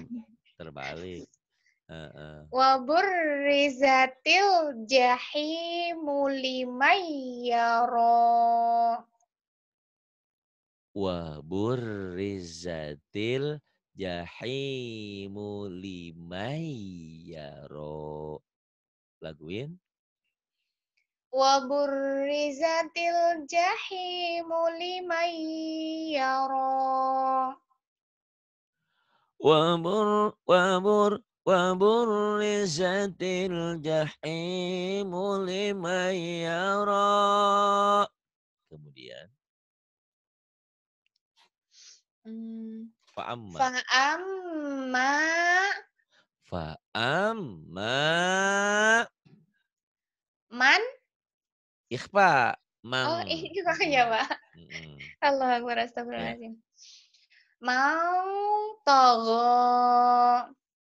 A: terbalik uh, uh.
B: wabur rizatil jahimu yaro
A: wa burrizatil jahimu limayyaro. Laguin.
B: Wa burrizatil jahimu limayyaro.
A: Wa bur, wa bur, wa burrizatil jahimu limayyaro. Kemudian. Fa'amma.
B: Fa'amma.
A: Fa'amma. Man. Ikhfa. Man. Oh,
B: ikhfa ya, Pak. Hmm. Allah Akbar, astagfirullahaladzim. Ya. Mau togo.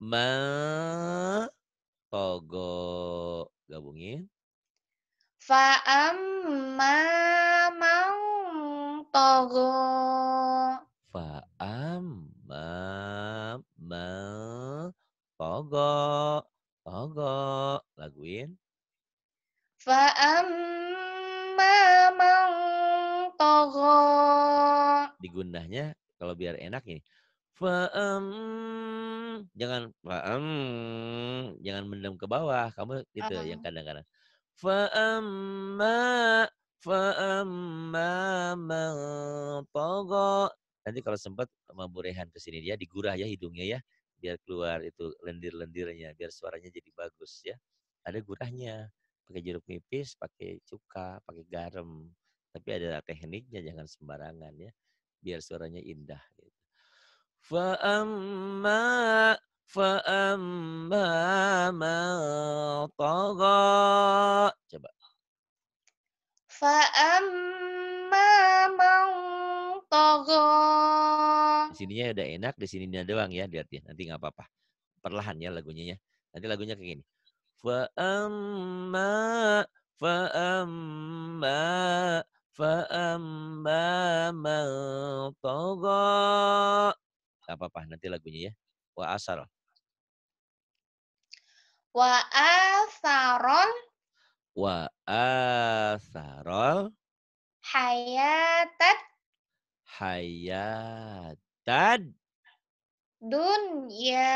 A: Ma togo. Gabungin.
B: Fa'amma mau togo. Fa'amma
A: ma pogo togo laguin
B: Fa'amma
A: man togo digunahnya kalau biar enak ini Fa'am jangan fa'am jangan mendem ke bawah kamu itu uh -huh. yang kadang-kadang fa amma man togo Nanti kalau sempat memburehan ke sini ya, digurah ya hidungnya ya, biar keluar itu lendir-lendirnya, biar suaranya jadi bagus ya. Ada gurahnya, pakai jeruk nipis, pakai cuka, pakai garam. Tapi ada tekniknya, jangan sembarangan ya, biar suaranya indah. Gitu. Fa'amma amma ma coba
B: فأما ma toko.
A: Di sininya udah enak, di sininya doang ya, lihat ya. Nanti nggak apa-apa. Perlahan ya lagunya ya. Nanti lagunya kayak gini. Fa amma fa amma fa amma man togo. Gak apa-apa, nanti lagunya ya. Wa asar.
B: Wa asarol.
A: Wa asarol.
B: Hayatat
A: hayatad
B: dunia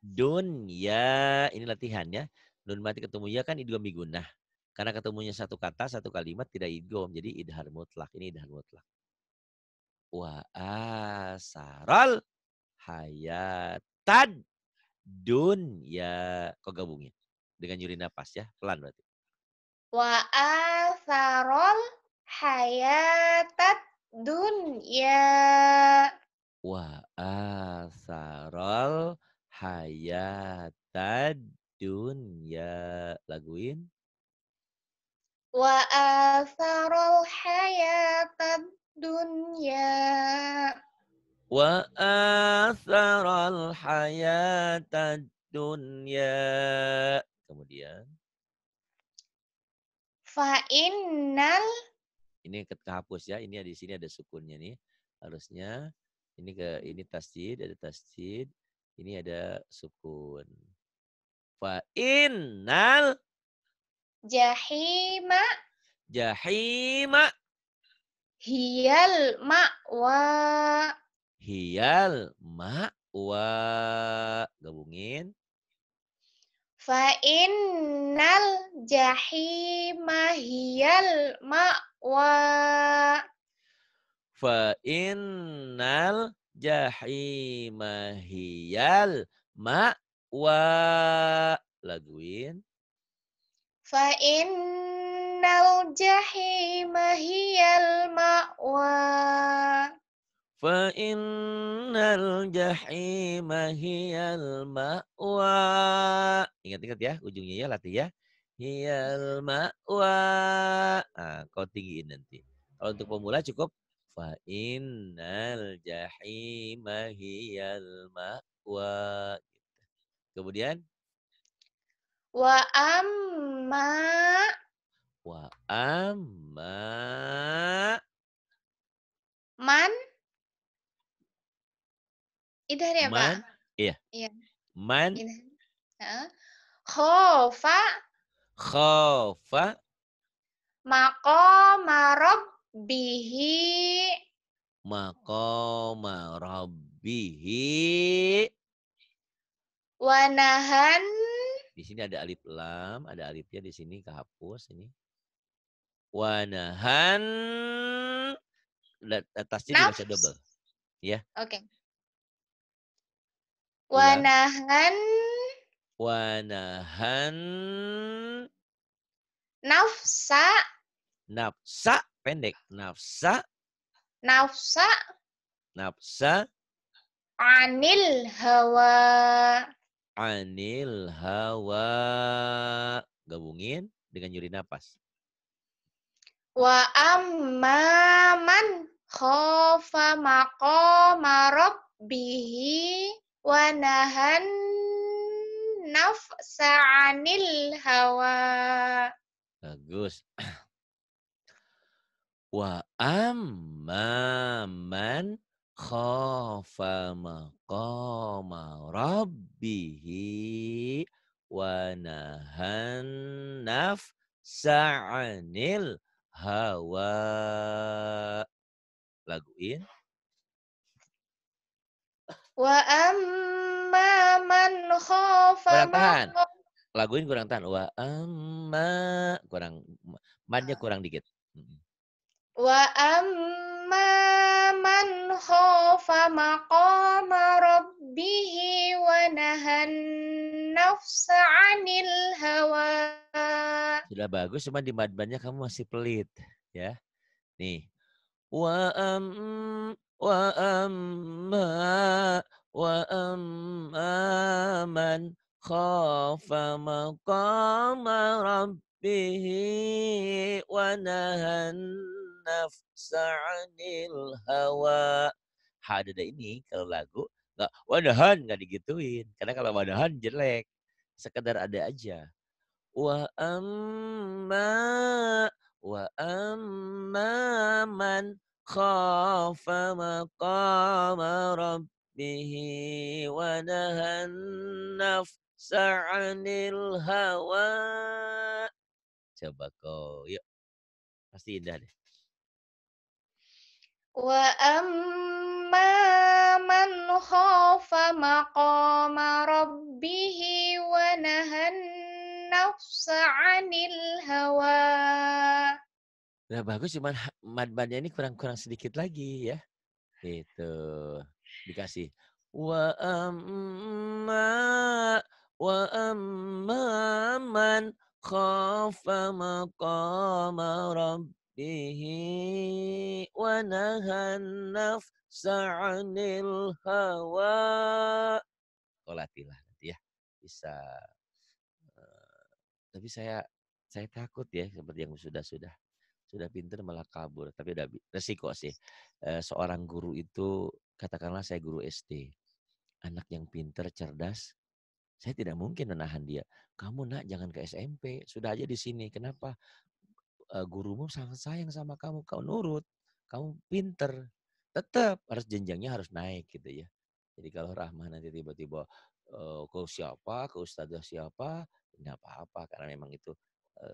A: dunia Ini latihan ya. Nun mati ketemu ya kan idgham bigunnah. Karena ketemunya satu kata, satu kalimat tidak idgham. Jadi idhar mutlak. Ini idhar mutlak. Wa asaral hayatad dunya. Kok gabungin? Dengan nyuri napas ya. Pelan berarti.
B: Wa asaral hayatad dunya
A: wa asarol hayatad dunya laguin
B: wa asarol hayatad dunya
A: wa asarol hayatad dunya kemudian
B: fa innal
A: ini hapus ya. Ini di sini ada sukunnya nih. Harusnya ini ke ini tasjid, ada tasjid. Ini ada sukun. Fa innal
B: jahima
A: jahima
B: hiyal ma'wa
A: hiyal ma'wa gabungin
B: fa innal jahima hiyal ma'wa wa
A: fa innal jahima hiyal wa laguin
B: fa innal jahima hiyal wa
A: fa innal jahima hiyal wa ingat-ingat ya ujungnya ya latih ya hiyal ma'wa. Nah, kau tinggiin nanti. Kalau untuk pemula cukup fa innal jahima hiyal ma'wa. Kemudian
B: wa amma
A: wa amma
B: man itu hari apa? Man,
A: iya. Iya. Man.
B: Khofa
A: marob
B: bihi.
A: mako marob bihi.
B: wanahan
A: di sini ada alif lam ada alifnya di sini kehapus ini wanahan atasnya Nafs. dibaca double ya
B: oke okay. wanahan
A: wanahan
B: nafsa
A: nafsa pendek nafsa
B: nafsa
A: nafsa
B: anil hawa
A: anil hawa gabungin dengan nyuri nafas
B: wa amman khofa maqama rabbihi wanahan nafsa anil hawa.
A: Bagus. Wa amma man khafa maqama rabbihi wa nahan nafsa'anil hawa. Laguin.
B: Wa amma amma man khofa tahan.
A: Laguin kurang tahan. Wa amma kurang madnya ah. kurang dikit.
B: Wa amma man khofa maqama rabbih wa nahan nafsa 'anil hawa.
A: Sudah bagus cuma di madbannya kamu masih pelit ya. Nih. Wa am wa amma وأما من خاف مقام ربه ونهى النفس عن الهوى Hadada ini kalau lagu nggak wanahan nggak digituin karena kalau wanahan jelek sekedar ada aja wa amma wa amma man khafa maqama به ونهى النفس عن الهوى coba kau yuk pasti indah deh
B: wa amma man khafa maqama rabbihi wa nahan nafsa 'anil hawa
A: Nah bagus cuman mad-madnya ini kurang-kurang sedikit lagi ya. Gitu dikasih wa amma wa amma man khafa maqama rabbihi wa nahan nafsa 'anil hawa kolatilah nanti ya bisa eh, tapi saya saya takut ya seperti yang sudah sudah sudah pinter malah kabur tapi ada resiko sih eh, seorang guru itu katakanlah saya guru SD, anak yang pinter, cerdas, saya tidak mungkin menahan dia. Kamu nak jangan ke SMP, sudah aja di sini. Kenapa? E, gurumu sangat sayang sama kamu, kau nurut, kamu pinter. Tetap harus jenjangnya harus naik gitu ya. Jadi kalau Rahman nanti tiba-tiba ke siapa, ke ustazah siapa, tidak apa-apa karena memang itu e,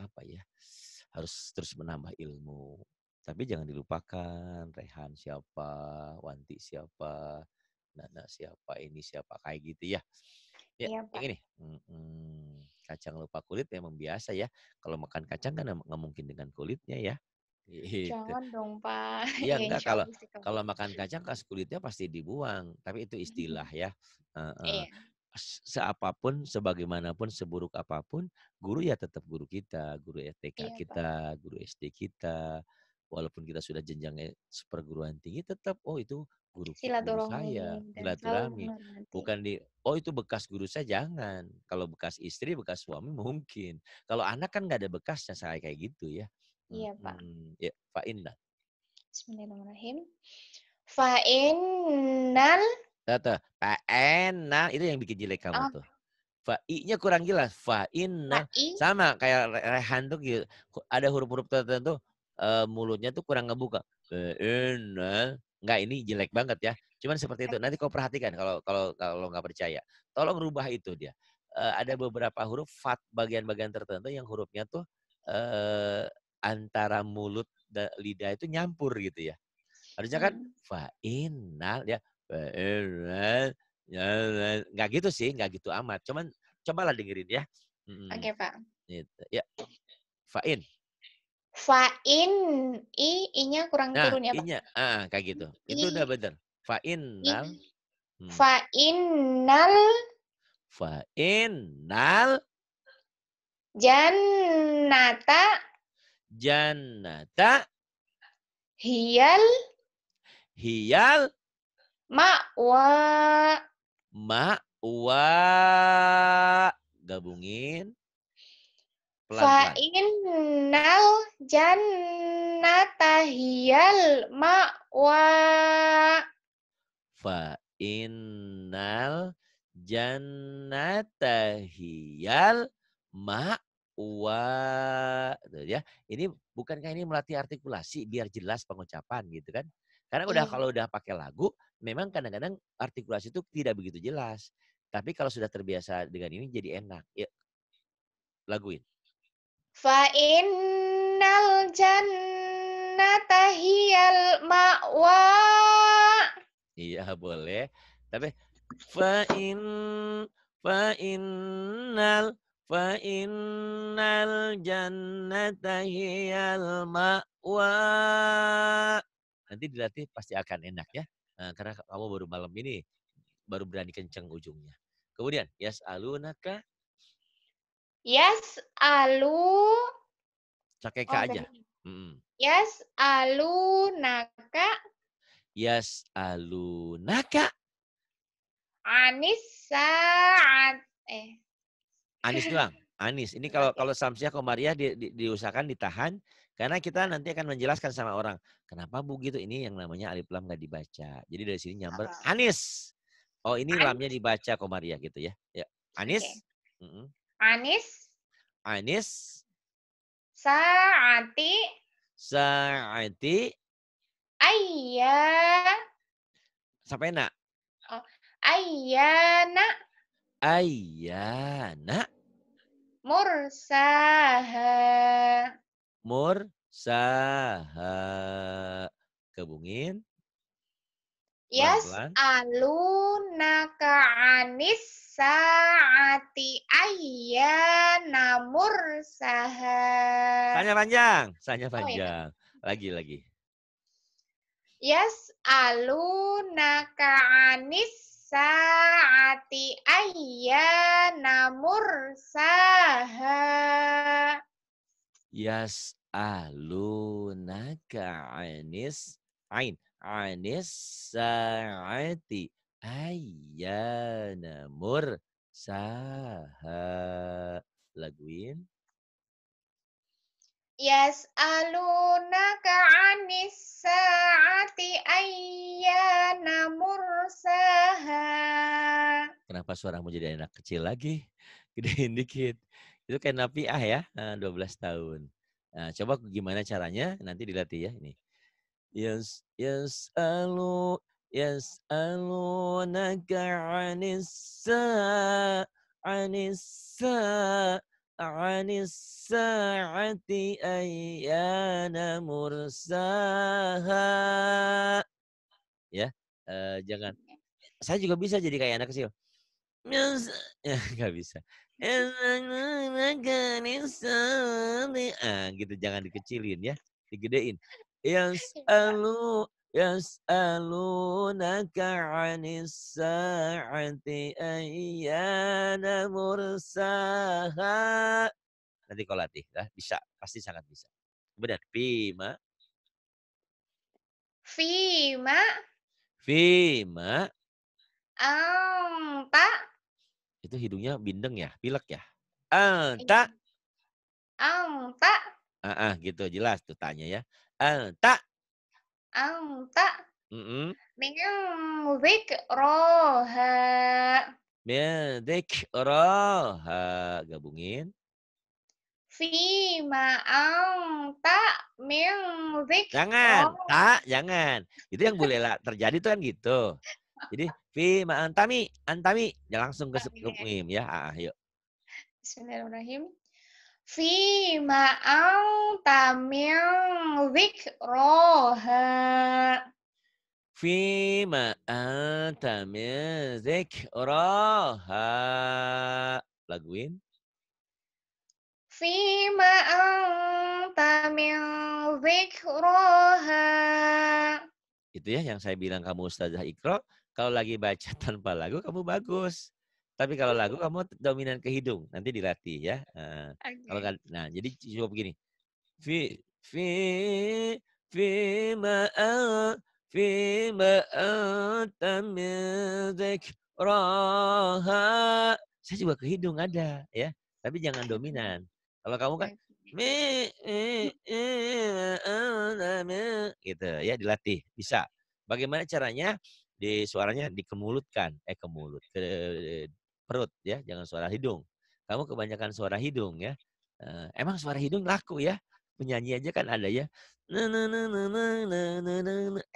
A: apa ya harus terus menambah ilmu tapi jangan dilupakan Rehan siapa, Wanti siapa, Nana siapa, ini siapa kayak gitu ya. Ya, iya, Pak. ini mm -mm. kacang lupa kulit memang biasa ya. Kalau makan kacang kan nggak mungkin dengan kulitnya ya. Gitu. Jangan
B: dong Pak. Iya enggak kalau kalau
A: makan kacang kas kulitnya pasti dibuang. Tapi itu istilah ya. Uh, uh, iya. Seapapun, sebagaimanapun, seburuk apapun, guru ya tetap guru kita, guru STK e iya, kita, Pak. guru SD kita, walaupun kita sudah jenjangnya perguruan tinggi tetap oh itu guru, saya silaturahmi bukan di oh itu bekas guru saya jangan kalau bekas istri bekas suami mungkin kalau anak kan nggak ada bekasnya saya kayak gitu ya iya pak hmm, ya pak Indah
B: Bismillahirrahmanirrahim Fa'innal
A: Tata, fa'enna itu yang bikin jelek kamu oh. tuh. Fa'i-nya kurang jelas. Fa'inna. Fa sama kayak rehan tuh gitu. Ada huruf-huruf tertentu uh, mulutnya tuh kurang ngebuka. Enggak, ini jelek banget ya. Cuman seperti itu. Nanti kau perhatikan kalau kalau kalau nggak percaya. Tolong rubah itu dia. Uh, ada beberapa huruf fat bagian-bagian tertentu yang hurufnya tuh uh, antara mulut dan lidah itu nyampur gitu ya. Harusnya kan hmm. fainal ya. Fainal. Enggak gitu sih, enggak gitu amat. Cuman cobalah dengerin ya. Hmm. Oke, okay, Pak. Gitu. Ya. Fa'in.
B: Fa'in i i-nya kurang nah, turun ya, Pak. I-nya,
A: ah, kayak gitu. I, Itu udah benar. Fa'innal.
B: Hmm. Fa'innal.
A: Fa'innal. Hial, Hial,
B: Ma wa,
A: Ma wa, Gabungin.
B: Fa'innal jannatahiyal ma'wa.
A: Fa'innal jannatahiyal ma'wa. Tuh, ya. Ini bukankah ini melatih artikulasi biar jelas pengucapan gitu kan? Karena udah hmm. kalau udah pakai lagu, memang kadang-kadang artikulasi itu tidak begitu jelas. Tapi kalau sudah terbiasa dengan ini jadi enak. Ya, laguin.
B: Fa innal jannata hiyal ma'wa.
A: Iya, boleh. Tapi fa in fa innal fa innal jannata hiyal ma'wa. Nanti dilatih pasti akan enak ya. Nah, karena kamu baru malam ini baru berani kenceng ujungnya. Kemudian, yas alunaka
B: Yes alu Pakai K oh, aja. Mm. Yes alu naka.
A: Yes alu naka.
B: Anis saat eh.
A: Anis doang. Anis. Ini kalau kalau Samsiah Komariah di, di, diusahakan ditahan karena kita nanti akan menjelaskan sama orang kenapa bu gitu ini yang namanya alif lam nggak dibaca. Jadi dari sini nyamber Anis. Oh ini lamnya dibaca Komariah gitu ya. Ya. Anis. Okay. Mm -mm.
B: Anis.
A: Anis.
B: Saati.
A: Saati.
B: Ayya. Sampai nak. Oh. Ayyana.
A: Ayyana.
B: Mursaha.
A: Mursaha. Kebungin. Yes
B: alunaka anis saati namur saha. Sanya panjang,
A: sanya oh, iya. panjang. Lagi, lagi.
B: Yes alunaka anis saati namur saha.
A: Yes alunaka anis ain anis sa'ati ayyana saha Laguin.
B: Yas'alunaka anis sa'ati ayyana saha
A: Kenapa suaramu jadi anak kecil lagi? Gedein dikit. Itu kayak napiah ya, 12 eh, tahun. Nah, coba gimana caranya nanti dilatih ya ini. Yes, yes, alu, yes, alu, naga anissa, anissa, Anissa ati Ayana mursaha. Ya, uh, jangan. Saya juga bisa jadi kayak anak kecil. Ya, nggak bisa. Ah, gitu jangan dikecilin ya, digedein yas'alu iya. yas'alunaka 'anis sa'ati ayyana mursaha. Nanti kau latih, lah. bisa, pasti sangat bisa. Benar, Fima.
B: Fima.
A: Fima.
B: Anta.
A: Itu hidungnya bindeng ya, pilek ya. Anta. Iya.
B: Anta.
A: Ah, uh ah, gitu jelas tuh tanya ya. أنت
B: أنت م-م. من ذكراها
A: من ذكراها gabungin
B: ma anta min zikra. Jangan,
A: tak, jangan. Itu yang boleh lah terjadi tuh kan gitu. Jadi fima antami, antami, ya langsung ke mim ya. Ah, yuk.
B: Bismillahirrahmanirrahim fi ma'ang tamil zikroha.
A: Fi ma'ang tamil zikroha. Laguin.
B: Fi ma'ang tamil zikroha.
A: Itu ya yang saya bilang kamu Ustazah Ikro. Kalau lagi baca tanpa lagu kamu bagus. Tapi kalau lagu kamu dominan ke hidung, nanti dilatih ya. Uh, okay. Kalau nah jadi coba begini. Fi fi fi ma fi ma roha. Saya juga ke hidung ada ya, tapi jangan dominan. Kalau kamu kan mi gitu ya dilatih bisa. Bagaimana caranya? di suaranya dikemulutkan eh kemulut ke perut ya, jangan suara hidung. Kamu kebanyakan suara hidung ya. Eh, emang suara hidung laku ya? Penyanyi aja kan ada ya.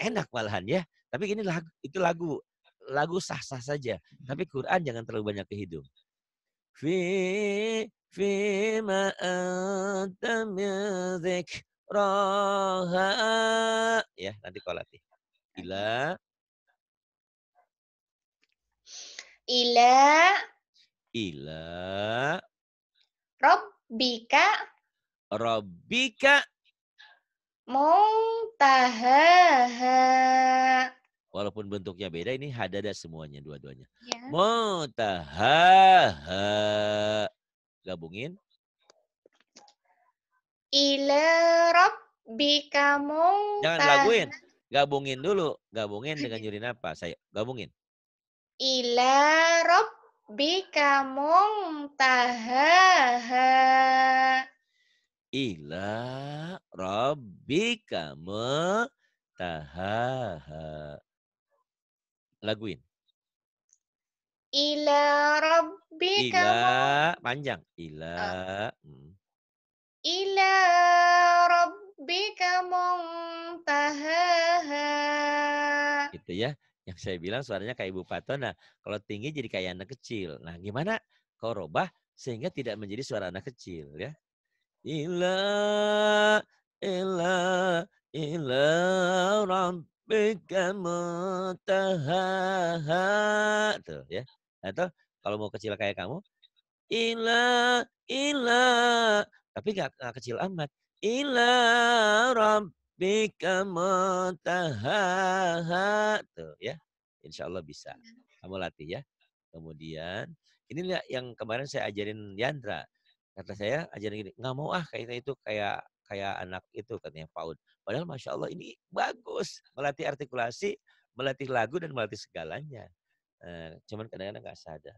A: Enak malahan ya. Tapi ini lagu, itu lagu lagu sah-sah saja. Tapi Quran jangan terlalu banyak ke hidung. Fi fi ma ya roha ya nanti kau latih. ila ila ila
B: Robbika,
A: Robbika,
B: muntahaha
A: walaupun bentuknya beda ini hadada semuanya dua-duanya ya. muntahaha gabungin
B: ila Robbika, muntahaha
A: jangan laguin gabungin dulu gabungin dengan nyuri napas saya gabungin
B: ila rabbika muntahaha
A: ila rabbika muntahaha laguin
B: ila rabbika
A: ila panjang ila oh. Hmm.
B: ila rabbika muntahaha
A: gitu ya saya bilang suaranya kayak Ibu Patona. Kalau tinggi jadi kayak anak kecil. Nah, gimana kau robah sehingga tidak menjadi suara anak kecil ya? Ila ila ila rabbika muntaha. Tuh ya. Atau nah, kalau mau kecil kayak kamu, ila ila tapi nggak kecil amat. Ila rabbika rabbika mataha Tuh ya. Insya Allah bisa. Iya. Kamu latih ya. Kemudian ini yang kemarin saya ajarin Yandra. Kata saya ajarin gini, nggak mau ah kayaknya itu kayak kayak anak itu katanya PAUD. Padahal masya Allah ini bagus melatih artikulasi, melatih lagu dan melatih segalanya. eh, cuman kadang-kadang nggak sadar.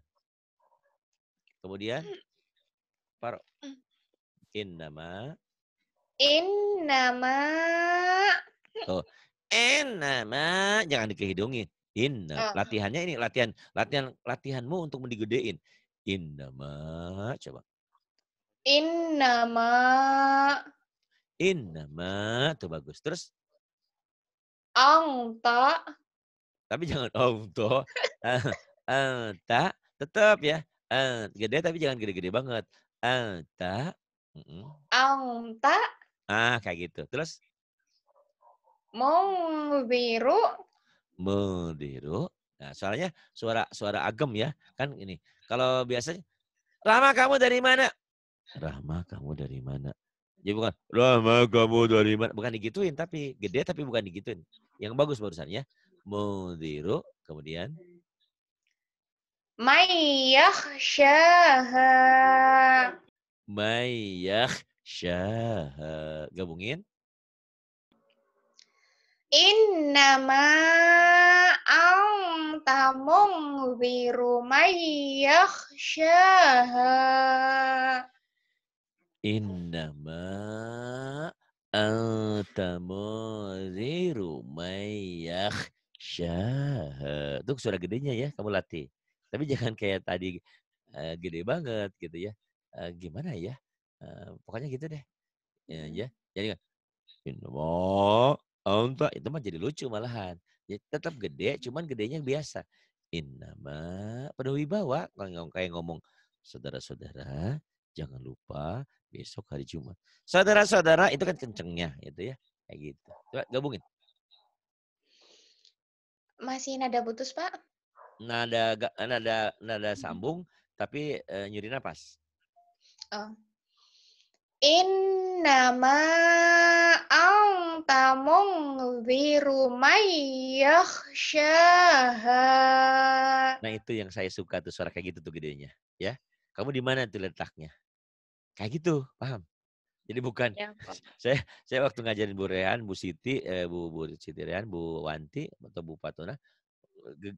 A: Kemudian hmm. Paro hmm. in nama in Oh, in nama jangan dikehidungin. in oh. Latihannya ini latihan latihan latihanmu untuk mendigedein. nama coba.
B: in nama
A: in nama tuh bagus. Terus
B: angka
A: Tapi jangan angta. Eh, eh, ta tetap ya. Eh, gede tapi jangan gede-gede banget. angka ta. Ah, kayak gitu. Terus?
B: Mau biru.
A: Mudiru. Nah, soalnya suara suara agem ya. Kan ini. Kalau biasanya, Rama kamu dari mana? Rama kamu dari mana? Jadi ya, bukan, Rama kamu dari mana? Bukan digituin, tapi gede tapi bukan digituin. Yang bagus barusan ya. Mudiru, kemudian.
B: Mayyakh syaha.
A: Mayyakh syahad. Gabungin.
B: In nama Innama anta mungziru
A: In nama in tamu mungziru may syah. Itu suara gedenya ya kamu latih. Tapi jangan kayak tadi uh, gede banget gitu ya. Uh, gimana ya? pokoknya gitu deh ya, hmm. ya. jadi kan, inna anta itu mah jadi lucu malahan Ya, tetap gede cuman gedenya biasa. biasa innama penuh wibawa kalau kayak ngomong saudara-saudara jangan lupa besok hari Jumat saudara-saudara itu kan kencengnya itu ya kayak gitu coba gabungin
B: masih nada putus pak
A: nada nada nada hmm. sambung tapi uh, nyuri oh
B: In nama innama anta mungziru Yah yakhshaha.
A: Nah, itu yang saya suka tuh suara kayak gitu tuh gedenya, ya. Kamu di mana tuh letaknya? Kayak gitu, paham? Jadi bukan ya, saya saya waktu ngajarin Bu Rehan, Bu Siti, eh, Bu Bu Siti Rehan, Bu Wanti atau Bu Patona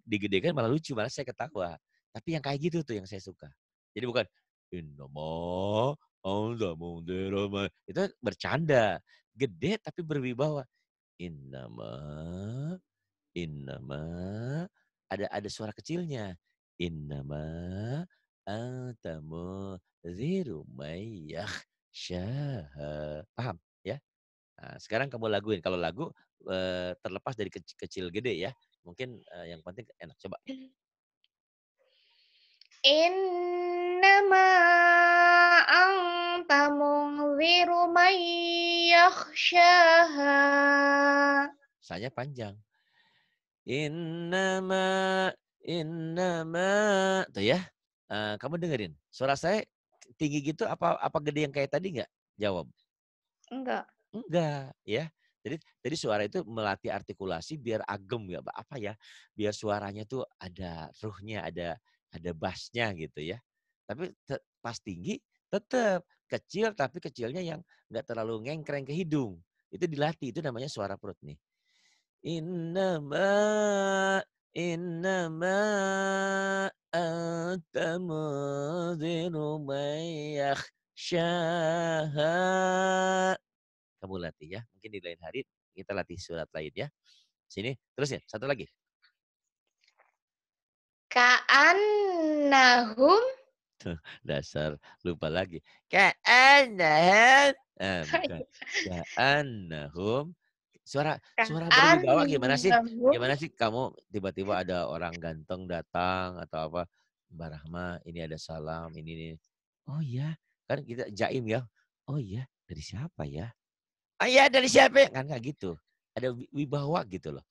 A: digedekan malah lucu, malah saya ketawa. Tapi yang kayak gitu tuh yang saya suka. Jadi bukan innama Allah mundur itu bercanda gede tapi berwibawa innama innama ada ada suara kecilnya innama antamu ziru syah. paham ya nah, sekarang kamu laguin kalau lagu terlepas dari kecil, kecil gede ya mungkin yang penting enak coba
B: Innama anta munziru may yakhsha.
A: Saya panjang. Innama innama tuh ya. Uh, kamu dengerin. Suara saya tinggi gitu apa apa gede yang kayak tadi nggak? Jawab. Enggak. Enggak, ya. Jadi jadi suara itu melatih artikulasi biar agem ya, apa ya? Biar suaranya tuh ada ruhnya, ada ada bassnya gitu ya. Tapi pas tinggi tetap kecil tapi kecilnya yang nggak terlalu ngengkreng ke hidung. Itu dilatih, itu namanya suara perut nih. Innama innama anta mudhiru Kamu latih ya. Mungkin di lain hari kita latih surat lain ya. Sini, terus ya. Satu lagi.
B: Ka'annahum
A: dasar lupa lagi. Ka'annahum eh, Kaan Ka'annahum suara suara berwibawa gimana sih? Gimana sih kamu tiba-tiba ada orang ganteng datang atau apa? Barahma ini ada salam, ini ini. Oh iya, kan kita jaim ya. Oh iya, dari siapa ya? Oh iya, dari siapa? Ya? Kan nggak gitu. Ada wibawa gitu loh.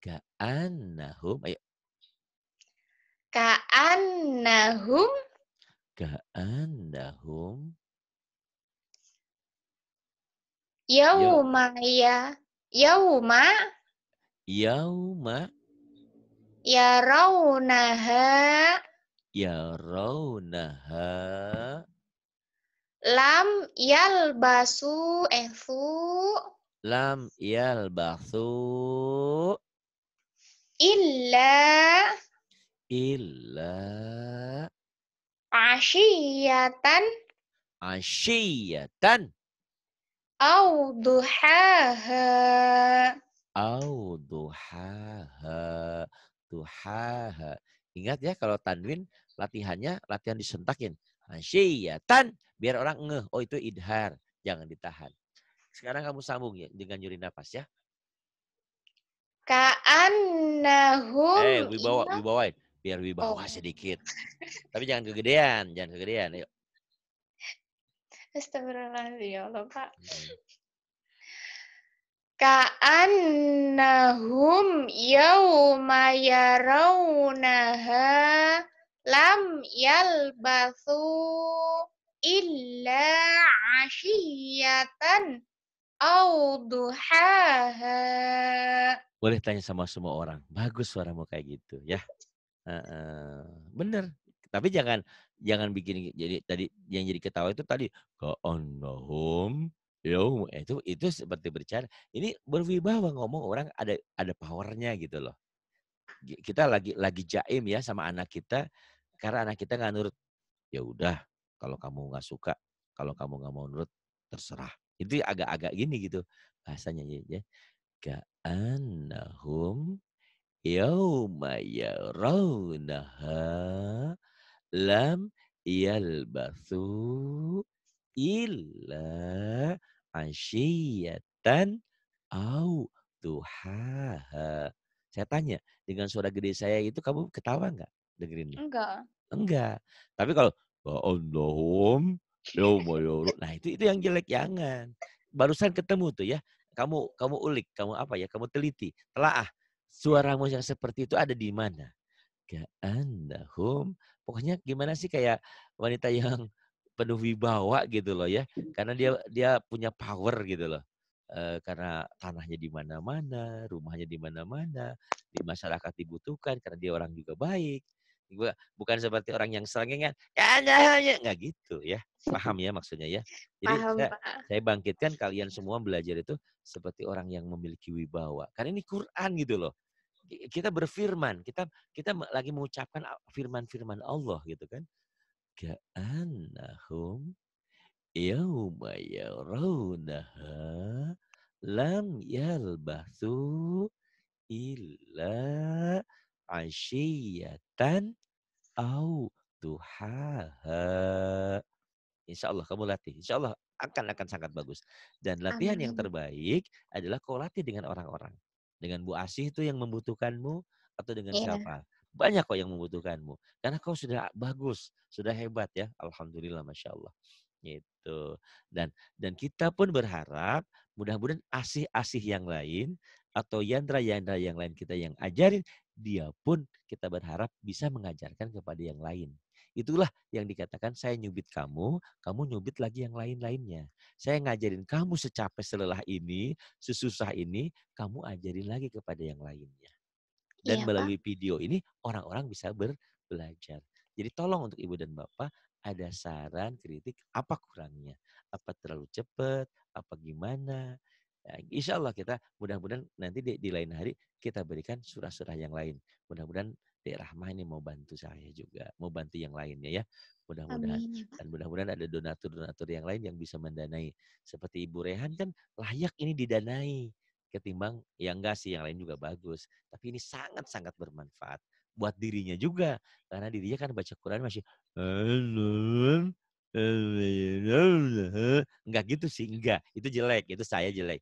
A: Ka'annahum, ayo
B: Ka'annahum
A: Ka'annahum
B: Yauma ya Yauma
A: Yauma ya raunaha.
B: Lam yal yalbasu efu
A: Lam yal basu
B: Illa
A: illa
B: ashiyatan
A: ashiyatan
B: au duhaha
A: au duhaha duhaha ingat ya kalau tanwin latihannya latihan disentakin asyiyatan biar orang ngeh oh itu idhar jangan ditahan sekarang kamu sambung ya dengan nyuri nafas ya
B: ka'annahum eh wibawa wibawain
A: biar wibawa oh. sedikit. Tapi jangan kegedean, jangan kegedean. Yuk.
B: Astagfirullahaladzim, ya Allah, Pak. Ka'annahum yawma yarawnaha lam yalbathu illa ashiyatan au duhaha.
A: Boleh tanya sama semua orang. Bagus suaramu kayak gitu ya. Uh, bener. Tapi jangan jangan bikin jadi tadi yang jadi ketawa itu tadi ke home Yo, itu itu seperti bercanda. Ini berwibawa ngomong orang ada ada powernya gitu loh. Kita lagi lagi jaim ya sama anak kita karena anak kita nggak nurut. Ya udah, kalau kamu nggak suka, kalau kamu nggak mau nurut, terserah. Itu agak-agak gini gitu bahasanya ya. ya. home yauma yarawnaha lam yalbasu illa asyiyatan au duhaha. Saya tanya, dengan suara gede saya itu kamu ketawa nggak dengerin? Enggak. Enggak. Tapi kalau ya Allahum yauma yarawnaha. Nah, itu itu yang jelek jangan. Barusan ketemu tuh ya. Kamu kamu ulik, kamu apa ya? Kamu teliti, telaah suaramu yang seperti itu ada di mana? Ka'annahum. Pokoknya gimana sih kayak wanita yang penuh wibawa gitu loh ya. Karena dia dia punya power gitu loh. E, karena tanahnya di mana-mana, rumahnya di mana-mana, di masyarakat dibutuhkan karena dia orang juga baik. Gua bukan seperti orang yang selengengan. Ya, ya, ya. Nggak gitu ya. Paham ya maksudnya ya. Jadi Paham, saya, saya bangkitkan kalian semua belajar itu seperti orang yang memiliki wibawa. Karena ini Quran gitu loh kita berfirman, kita kita lagi mengucapkan firman-firman Allah gitu kan. Ka'annahum yauma yarawnaha lam yalbasu illa asyiyatan au duhaha. Insya Allah kamu latih. Insya Allah akan akan sangat bagus. Dan latihan Amin. yang terbaik adalah kau latih dengan orang-orang. Dengan Bu Asih itu yang membutuhkanmu atau dengan yeah. siapa? Banyak kok yang membutuhkanmu. Karena kau sudah bagus, sudah hebat ya. Alhamdulillah, Masya Allah. Gitu. Dan dan kita pun berharap mudah-mudahan asih-asih yang lain atau yandra-yandra yang lain kita yang ajarin, dia pun kita berharap bisa mengajarkan kepada yang lain. Itulah yang dikatakan saya nyubit kamu, kamu nyubit lagi yang lain-lainnya. Saya ngajarin kamu secapek selelah ini, sesusah ini, kamu ajarin lagi kepada yang lainnya. Dan iya, melalui Pak. video ini orang-orang bisa ber belajar. Jadi tolong untuk ibu dan bapak ada saran, kritik, apa kurangnya? Apa terlalu cepat? Apa gimana? Ya, insya Allah kita mudah-mudahan nanti di, di lain hari kita berikan surah-surah yang lain. Mudah-mudahan Dek Rahma ini mau bantu saya juga, mau bantu yang lainnya ya. Mudah-mudahan dan mudah-mudahan ada donatur-donatur yang lain yang bisa mendanai. Seperti Ibu Rehan kan layak ini didanai ketimbang yang enggak sih yang lain juga bagus, tapi ini sangat-sangat bermanfaat buat dirinya juga karena dirinya kan baca Quran masih enggak gitu sih enggak itu jelek itu saya jelek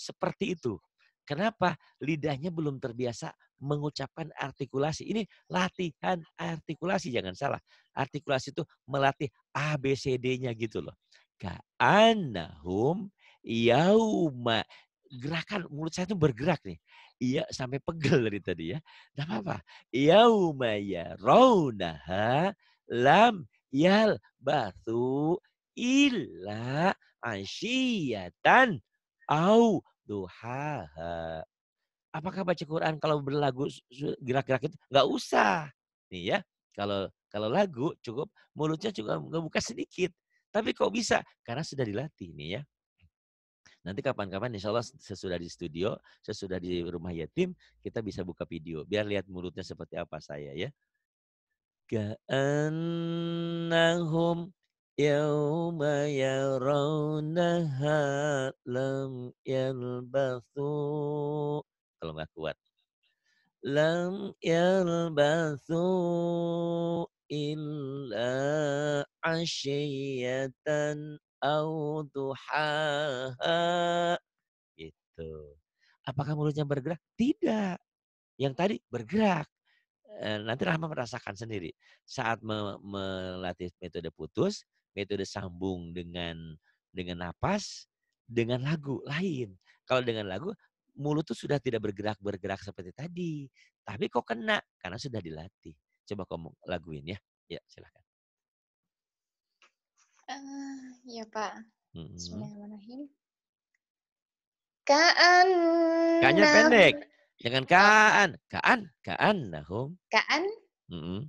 A: seperti itu Kenapa? Lidahnya belum terbiasa mengucapkan artikulasi. Ini latihan artikulasi, jangan salah. Artikulasi itu melatih ABCD-nya gitu loh. Ka'anahum yauma. Gerakan mulut saya itu bergerak nih. Iya sampai pegel dari tadi ya. Tidak apa-apa. Yauma ya raunaha lam yal batu illa asyiyatan au duhaha. Apakah baca Quran kalau berlagu gerak-gerak itu? Nggak usah. Nih ya, kalau kalau lagu cukup mulutnya juga nggak buka sedikit. Tapi kok bisa? Karena sudah dilatih nih ya. Nanti kapan-kapan insya Allah sesudah di studio, sesudah di rumah yatim, kita bisa buka video. Biar lihat mulutnya seperti apa saya ya. Ka'annahum يوم يرونها لم يلبثوا kalau nggak kuat lam yalbathu illa asyiyatan au duhaha gitu apakah mulutnya bergerak tidak yang tadi bergerak eh, nanti Rahma merasakan sendiri saat me melatih metode putus metode sambung dengan dengan napas, dengan lagu lain. Kalau dengan lagu, mulut tuh sudah tidak bergerak-bergerak seperti tadi. Tapi kok kena? Karena sudah dilatih. Coba kamu laguin ya. Ya, silahkan.
B: Uh, eh, ya, Pak.
A: Bismillahirrahmanirrahim.
B: Kaan. Kanya pendek.
A: Jangan kaan. Kaan. Kaan. Nahum. Kaan. Mm -hmm.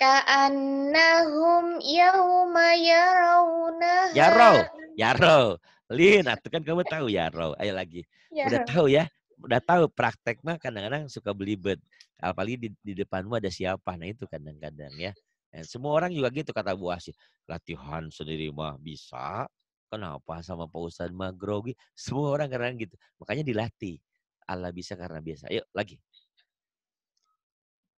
B: Ka'annahum yauma yarawna. Yarau,
A: yarau. Lin, itu kan kamu tahu yarau. Ayo lagi. Ya. Udah tahu ya? Udah tahu praktek mah kadang-kadang suka belibet. Apalagi di, di depanmu ada siapa. Nah itu kadang-kadang ya. Dan eh, semua orang juga gitu kata Bu Asih. Latihan sendiri mah bisa. Kenapa sama Pak Ustadz mah grogi? Semua orang kadang kadang gitu. Makanya dilatih. Allah bisa karena biasa. Yuk lagi.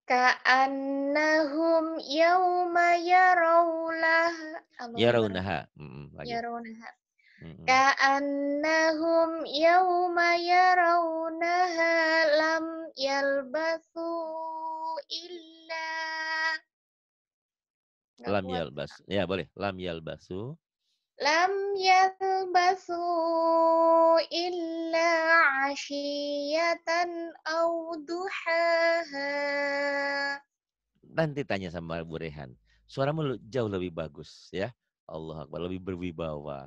B: Ka'annahum yauma yarawlah
A: Yarawnaha. Mm,
B: yarawnaha. Ka'annahum yauma yarawnaha lam yalbasu illa
A: Lam yalbasu Ya, boleh. Lam yalbasu
B: lam yalbasu illa ashiyatan au duhaha.
A: Nanti tanya sama Bu Rehan. Suaramu jauh lebih bagus ya. Allah Akbar, lebih berwibawa.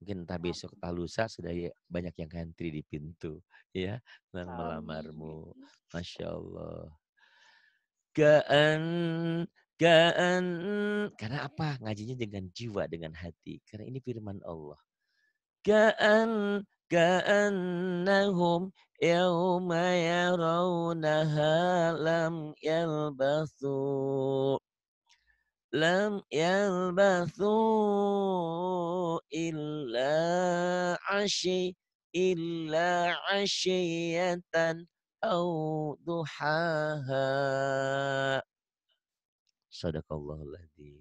A: Mungkin entah besok, entah lusa sudah ya, banyak yang ngantri di pintu ya dan melamarmu. Masya Allah. Kean karena apa? Ngajinya dengan jiwa, dengan hati. Karena ini firman Allah. Gaan kaannahum yawma yarawnaha lam yalbathu lam yalbathu illa ashi illa ashiyatan au duhaha Sadaqallahuladzim.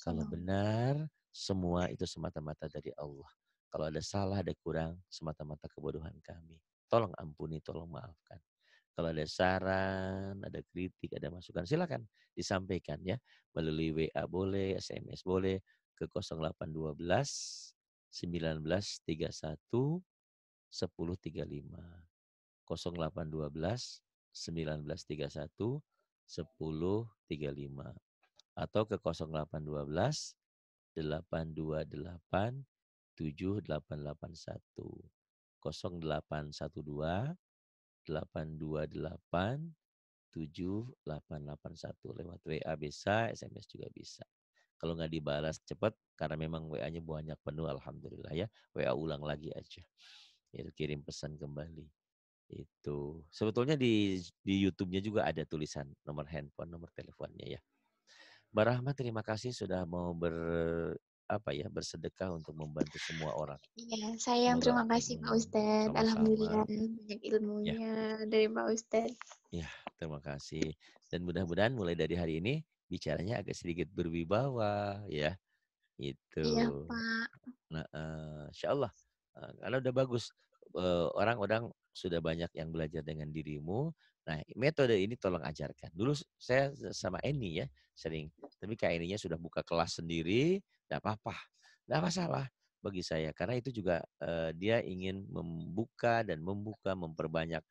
A: Kalau benar, semua itu semata-mata dari Allah. Kalau ada salah, ada kurang, semata-mata kebodohan kami. Tolong ampuni, tolong maafkan. Kalau ada saran, ada kritik, ada masukan, silakan disampaikan ya. Melalui WA boleh, SMS boleh ke 0812 1931 1035. 0812 1931 1035 atau ke 0812 828 7881 0812 828 7881 lewat WA bisa, SMS juga bisa. Kalau nggak dibalas cepat karena memang WA-nya banyak penuh alhamdulillah ya. WA ulang lagi aja. Ya, kirim pesan kembali. Itu. Sebetulnya di di YouTube-nya juga ada tulisan nomor handphone, nomor teleponnya ya. Mbak Rahma, terima kasih sudah mau ber apa ya bersedekah untuk membantu semua orang. Iya,
B: saya yang terima kasih Pak Ustadz. Alhamdulillah banyak ilmunya ya. dari Pak Ustadz.
A: Ya, terima kasih. Dan mudah-mudahan mulai dari hari ini bicaranya agak sedikit berwibawa ya. Itu. Iya,
B: Pak.
A: Nah, uh, insya Allah uh, eh, kalau udah bagus eh, orang-orang sudah banyak yang belajar dengan dirimu. Nah, metode ini tolong ajarkan. Dulu saya sama Eni ya, sering. Tapi kayak ininya sudah buka kelas sendiri, tidak apa-apa. Tidak masalah bagi saya. Karena itu juga eh, dia ingin membuka dan membuka, memperbanyak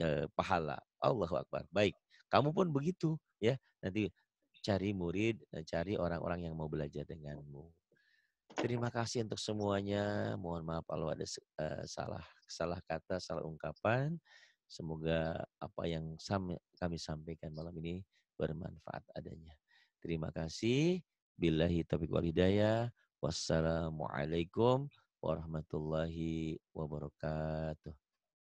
A: eh, pahala. Allahu Akbar. Baik, kamu pun begitu ya. Nanti cari murid, eh, cari orang-orang yang mau belajar denganmu. Terima kasih untuk semuanya. Mohon maaf kalau ada uh, salah salah kata, salah ungkapan. Semoga apa yang kami sampaikan malam ini bermanfaat adanya. Terima kasih. bilahi taufiq wal hidayah. Wassalamualaikum warahmatullahi wabarakatuh.